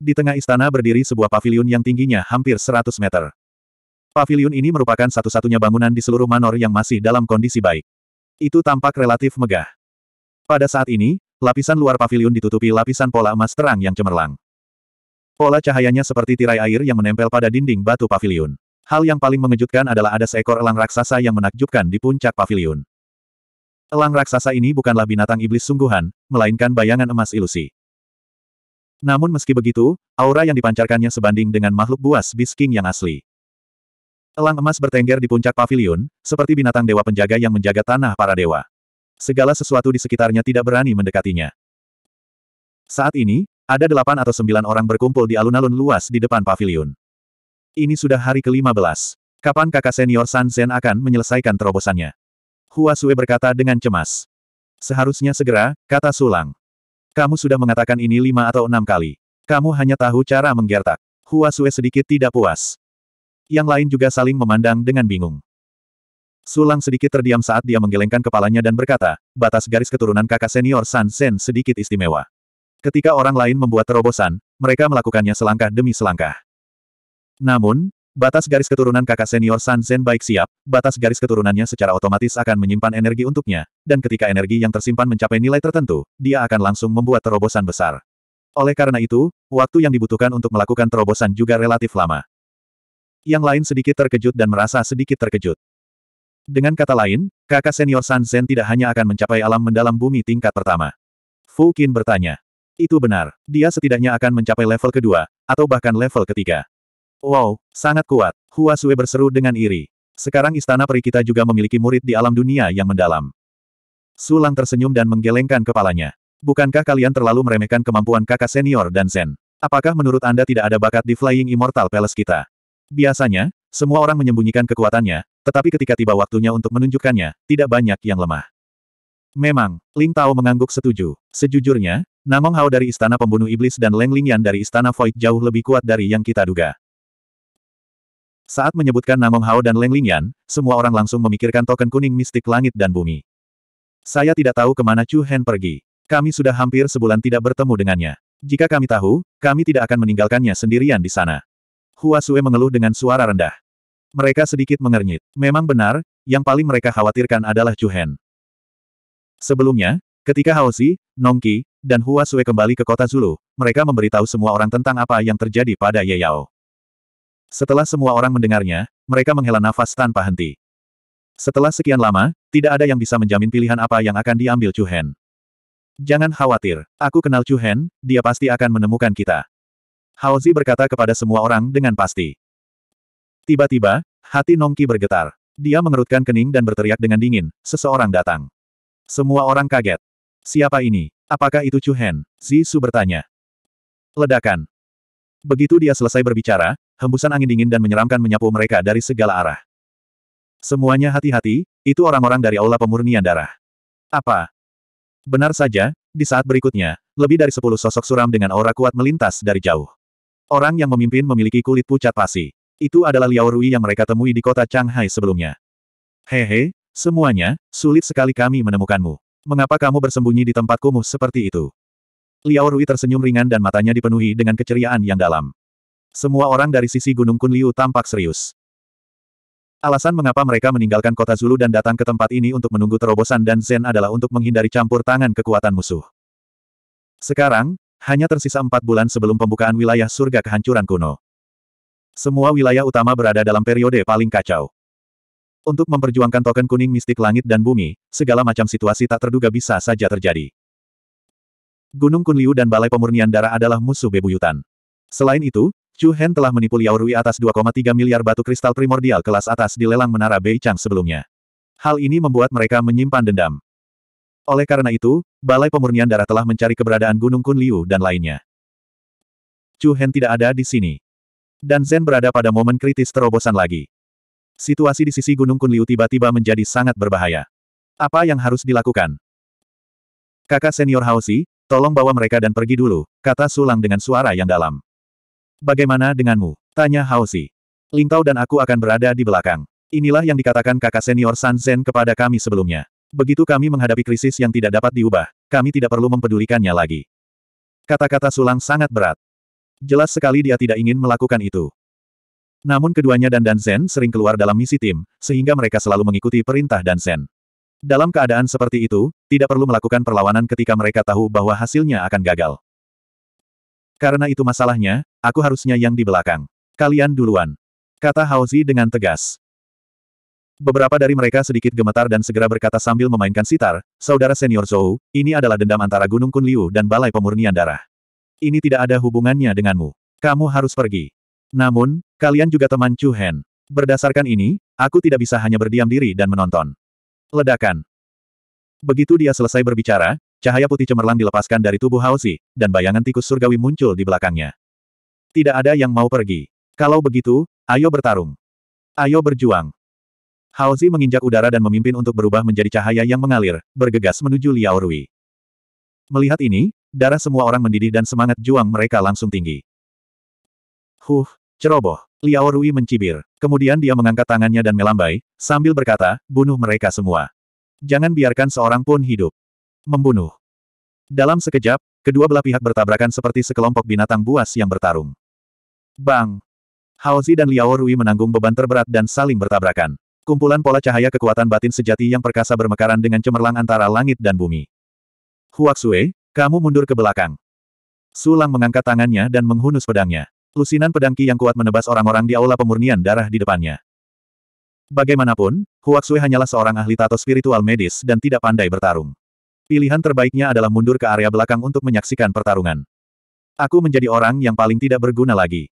S1: Di tengah istana berdiri sebuah paviliun yang tingginya hampir 100 meter. Paviliun ini merupakan satu-satunya bangunan di seluruh manor yang masih dalam kondisi baik. Itu tampak relatif megah. Pada saat ini, lapisan luar paviliun ditutupi lapisan pola emas terang yang cemerlang. Pola cahayanya seperti tirai air yang menempel pada dinding batu pavilion. Hal yang paling mengejutkan adalah ada seekor elang raksasa yang menakjubkan di puncak pavilion. Elang raksasa ini bukanlah binatang iblis sungguhan, melainkan bayangan emas ilusi. Namun meski begitu, aura yang dipancarkannya sebanding dengan makhluk buas bisking yang asli. Elang emas bertengger di puncak pavilion, seperti binatang dewa penjaga yang menjaga tanah para dewa. Segala sesuatu di sekitarnya tidak berani mendekatinya. Saat ini, ada delapan atau sembilan orang berkumpul di alun-alun luas di depan pavilion. Ini sudah hari ke-15. Kapan kakak senior San Zen akan menyelesaikan terobosannya? Hua Sue berkata dengan cemas. Seharusnya segera, kata Sulang. Kamu sudah mengatakan ini lima atau enam kali. Kamu hanya tahu cara menggertak. Hua Sue sedikit tidak puas. Yang lain juga saling memandang dengan bingung. Sulang sedikit terdiam saat dia menggelengkan kepalanya dan berkata, batas garis keturunan kakak senior San Zen sedikit istimewa. Ketika orang lain membuat terobosan, mereka melakukannya selangkah demi selangkah. Namun, batas garis keturunan kakak senior San Zen baik siap, batas garis keturunannya secara otomatis akan menyimpan energi untuknya, dan ketika energi yang tersimpan mencapai nilai tertentu, dia akan langsung membuat terobosan besar. Oleh karena itu, waktu yang dibutuhkan untuk melakukan terobosan juga relatif lama. Yang lain sedikit terkejut dan merasa sedikit terkejut. Dengan kata lain, kakak senior San Zen tidak hanya akan mencapai alam mendalam bumi tingkat pertama. Fu Qin bertanya, itu benar. Dia setidaknya akan mencapai level kedua, atau bahkan level ketiga. Wow, sangat kuat. Hua Sui berseru dengan iri. Sekarang istana peri kita juga memiliki murid di alam dunia yang mendalam. Sulang tersenyum dan menggelengkan kepalanya. Bukankah kalian terlalu meremehkan kemampuan kakak senior dan Zen? Apakah menurut Anda tidak ada bakat di Flying Immortal Palace kita? Biasanya, semua orang menyembunyikan kekuatannya, tetapi ketika tiba waktunya untuk menunjukkannya, tidak banyak yang lemah. Memang, Ling Tao mengangguk setuju. Sejujurnya, Namong Hao dari Istana Pembunuh Iblis dan Leng Lingyan dari Istana Void jauh lebih kuat dari yang kita duga. Saat menyebutkan Namong Hao dan Leng Lingyan, semua orang langsung memikirkan token kuning mistik langit dan bumi. Saya tidak tahu kemana Chu Hen pergi. Kami sudah hampir sebulan tidak bertemu dengannya. Jika kami tahu, kami tidak akan meninggalkannya sendirian di sana. Hua Sue mengeluh dengan suara rendah. Mereka sedikit mengernyit. Memang benar, yang paling mereka khawatirkan adalah Chu Hen. Sebelumnya, Ketika Hao Si, Nong Nongki, dan Hua Sui kembali ke kota Zulu, mereka memberitahu semua orang tentang apa yang terjadi pada Ye Yao. Setelah semua orang mendengarnya, mereka menghela nafas tanpa henti. Setelah sekian lama, tidak ada yang bisa menjamin pilihan apa yang akan diambil Chu Hen. Jangan khawatir, aku kenal Chu Hen, dia pasti akan menemukan kita. Hao Zi berkata kepada semua orang dengan pasti. Tiba-tiba, hati Nongki bergetar. Dia mengerutkan kening dan berteriak dengan dingin, seseorang datang. Semua orang kaget. Siapa ini? Apakah itu Chu Hen? Su bertanya. Ledakan. Begitu dia selesai berbicara, hembusan angin dingin dan menyeramkan menyapu mereka dari segala arah. Semuanya hati-hati, itu orang-orang dari Aula Pemurnian Darah. Apa? Benar saja, di saat berikutnya, lebih dari sepuluh sosok suram dengan aura kuat melintas dari jauh. Orang yang memimpin memiliki kulit pucat pasi. Itu adalah Liao Rui yang mereka temui di kota Shanghai sebelumnya. Hehe, semuanya, sulit sekali kami menemukanmu. Mengapa kamu bersembunyi di tempat kumuh seperti itu? Liao Rui tersenyum ringan dan matanya dipenuhi dengan keceriaan yang dalam. Semua orang dari sisi Gunung Kunliu tampak serius. Alasan mengapa mereka meninggalkan kota Zulu dan datang ke tempat ini untuk menunggu terobosan dan Zen adalah untuk menghindari campur tangan kekuatan musuh. Sekarang, hanya tersisa empat bulan sebelum pembukaan wilayah surga kehancuran kuno. Semua wilayah utama berada dalam periode paling kacau. Untuk memperjuangkan token kuning mistik langit dan bumi, segala macam situasi tak terduga bisa saja terjadi. Gunung Kunliu dan Balai Pemurnian Darah adalah musuh bebuyutan. Selain itu, Chu Hen telah menipu Liao Rui atas 2,3 miliar batu kristal primordial kelas atas di lelang menara Beichang sebelumnya. Hal ini membuat mereka menyimpan dendam. Oleh karena itu, Balai Pemurnian Darah telah mencari keberadaan Gunung Kunliu dan lainnya. Chu Hen tidak ada di sini. Dan Zen berada pada momen kritis terobosan lagi. Situasi di sisi Gunung Kunliu tiba-tiba menjadi sangat berbahaya. Apa yang harus dilakukan? Kakak senior Haosi, tolong bawa mereka dan pergi dulu, kata Sulang dengan suara yang dalam. Bagaimana denganmu? Tanya Haosi. Lingtau dan aku akan berada di belakang. Inilah yang dikatakan kakak senior San Zen kepada kami sebelumnya. Begitu kami menghadapi krisis yang tidak dapat diubah, kami tidak perlu mempedulikannya lagi. Kata-kata Sulang sangat berat. Jelas sekali dia tidak ingin melakukan itu. Namun keduanya dan Dan Zen sering keluar dalam misi tim, sehingga mereka selalu mengikuti perintah Dan Zen. Dalam keadaan seperti itu, tidak perlu melakukan perlawanan ketika mereka tahu bahwa hasilnya akan gagal. Karena itu masalahnya, aku harusnya yang di belakang. Kalian duluan. Kata Haozi dengan tegas. Beberapa dari mereka sedikit gemetar dan segera berkata sambil memainkan sitar, Saudara senior Zhou, ini adalah dendam antara Gunung Kunliu dan Balai Pemurnian Darah. Ini tidak ada hubungannya denganmu. Kamu harus pergi. Namun, Kalian juga teman Chu Hen. Berdasarkan ini, aku tidak bisa hanya berdiam diri dan menonton. Ledakan. Begitu dia selesai berbicara, cahaya putih cemerlang dilepaskan dari tubuh Haozi, dan bayangan tikus surgawi muncul di belakangnya. Tidak ada yang mau pergi. Kalau begitu, ayo bertarung. Ayo berjuang. Haozi menginjak udara dan memimpin untuk berubah menjadi cahaya yang mengalir, bergegas menuju Liao Rui. Melihat ini, darah semua orang mendidih dan semangat juang mereka langsung tinggi. Huh, ceroboh. Liao Rui mencibir. Kemudian dia mengangkat tangannya dan melambai, sambil berkata, bunuh mereka semua. Jangan biarkan seorang pun hidup. Membunuh. Dalam sekejap, kedua belah pihak bertabrakan seperti sekelompok binatang buas yang bertarung. Bang! Haozi dan Liao Rui menanggung beban terberat dan saling bertabrakan. Kumpulan pola cahaya kekuatan batin sejati yang perkasa bermekaran dengan cemerlang antara langit dan bumi. Huaxue, kamu mundur ke belakang. Sulang mengangkat tangannya dan menghunus pedangnya. Lusinan pedangki yang kuat menebas orang-orang di aula pemurnian darah di depannya. Bagaimanapun, Huaxue hanyalah seorang ahli tato spiritual medis dan tidak pandai bertarung. Pilihan terbaiknya adalah mundur ke area belakang untuk menyaksikan pertarungan. Aku menjadi orang yang paling tidak berguna lagi.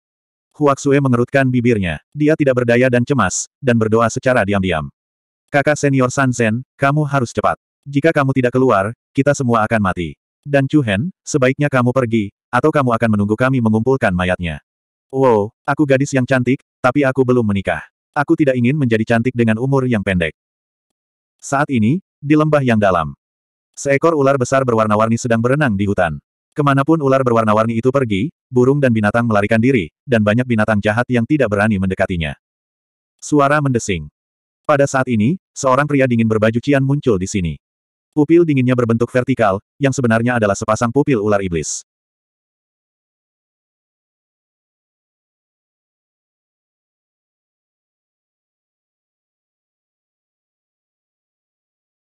S1: Huaxue mengerutkan bibirnya. Dia tidak berdaya dan cemas, dan berdoa secara diam-diam. Kakak senior Sanzen, kamu harus cepat. Jika kamu tidak keluar, kita semua akan mati. Dan Chu Hen, sebaiknya kamu pergi, atau kamu akan menunggu kami mengumpulkan mayatnya. Wow, aku gadis yang cantik, tapi aku belum menikah. Aku tidak ingin menjadi cantik dengan umur yang pendek. Saat ini, di lembah yang dalam, seekor ular besar berwarna-warni sedang berenang di hutan. Kemanapun ular berwarna-warni itu pergi, burung dan binatang melarikan diri, dan banyak binatang jahat yang tidak berani mendekatinya. Suara mendesing. Pada saat ini, seorang pria dingin berbaju cian muncul di sini. Pupil dinginnya berbentuk vertikal, yang sebenarnya adalah sepasang pupil ular iblis.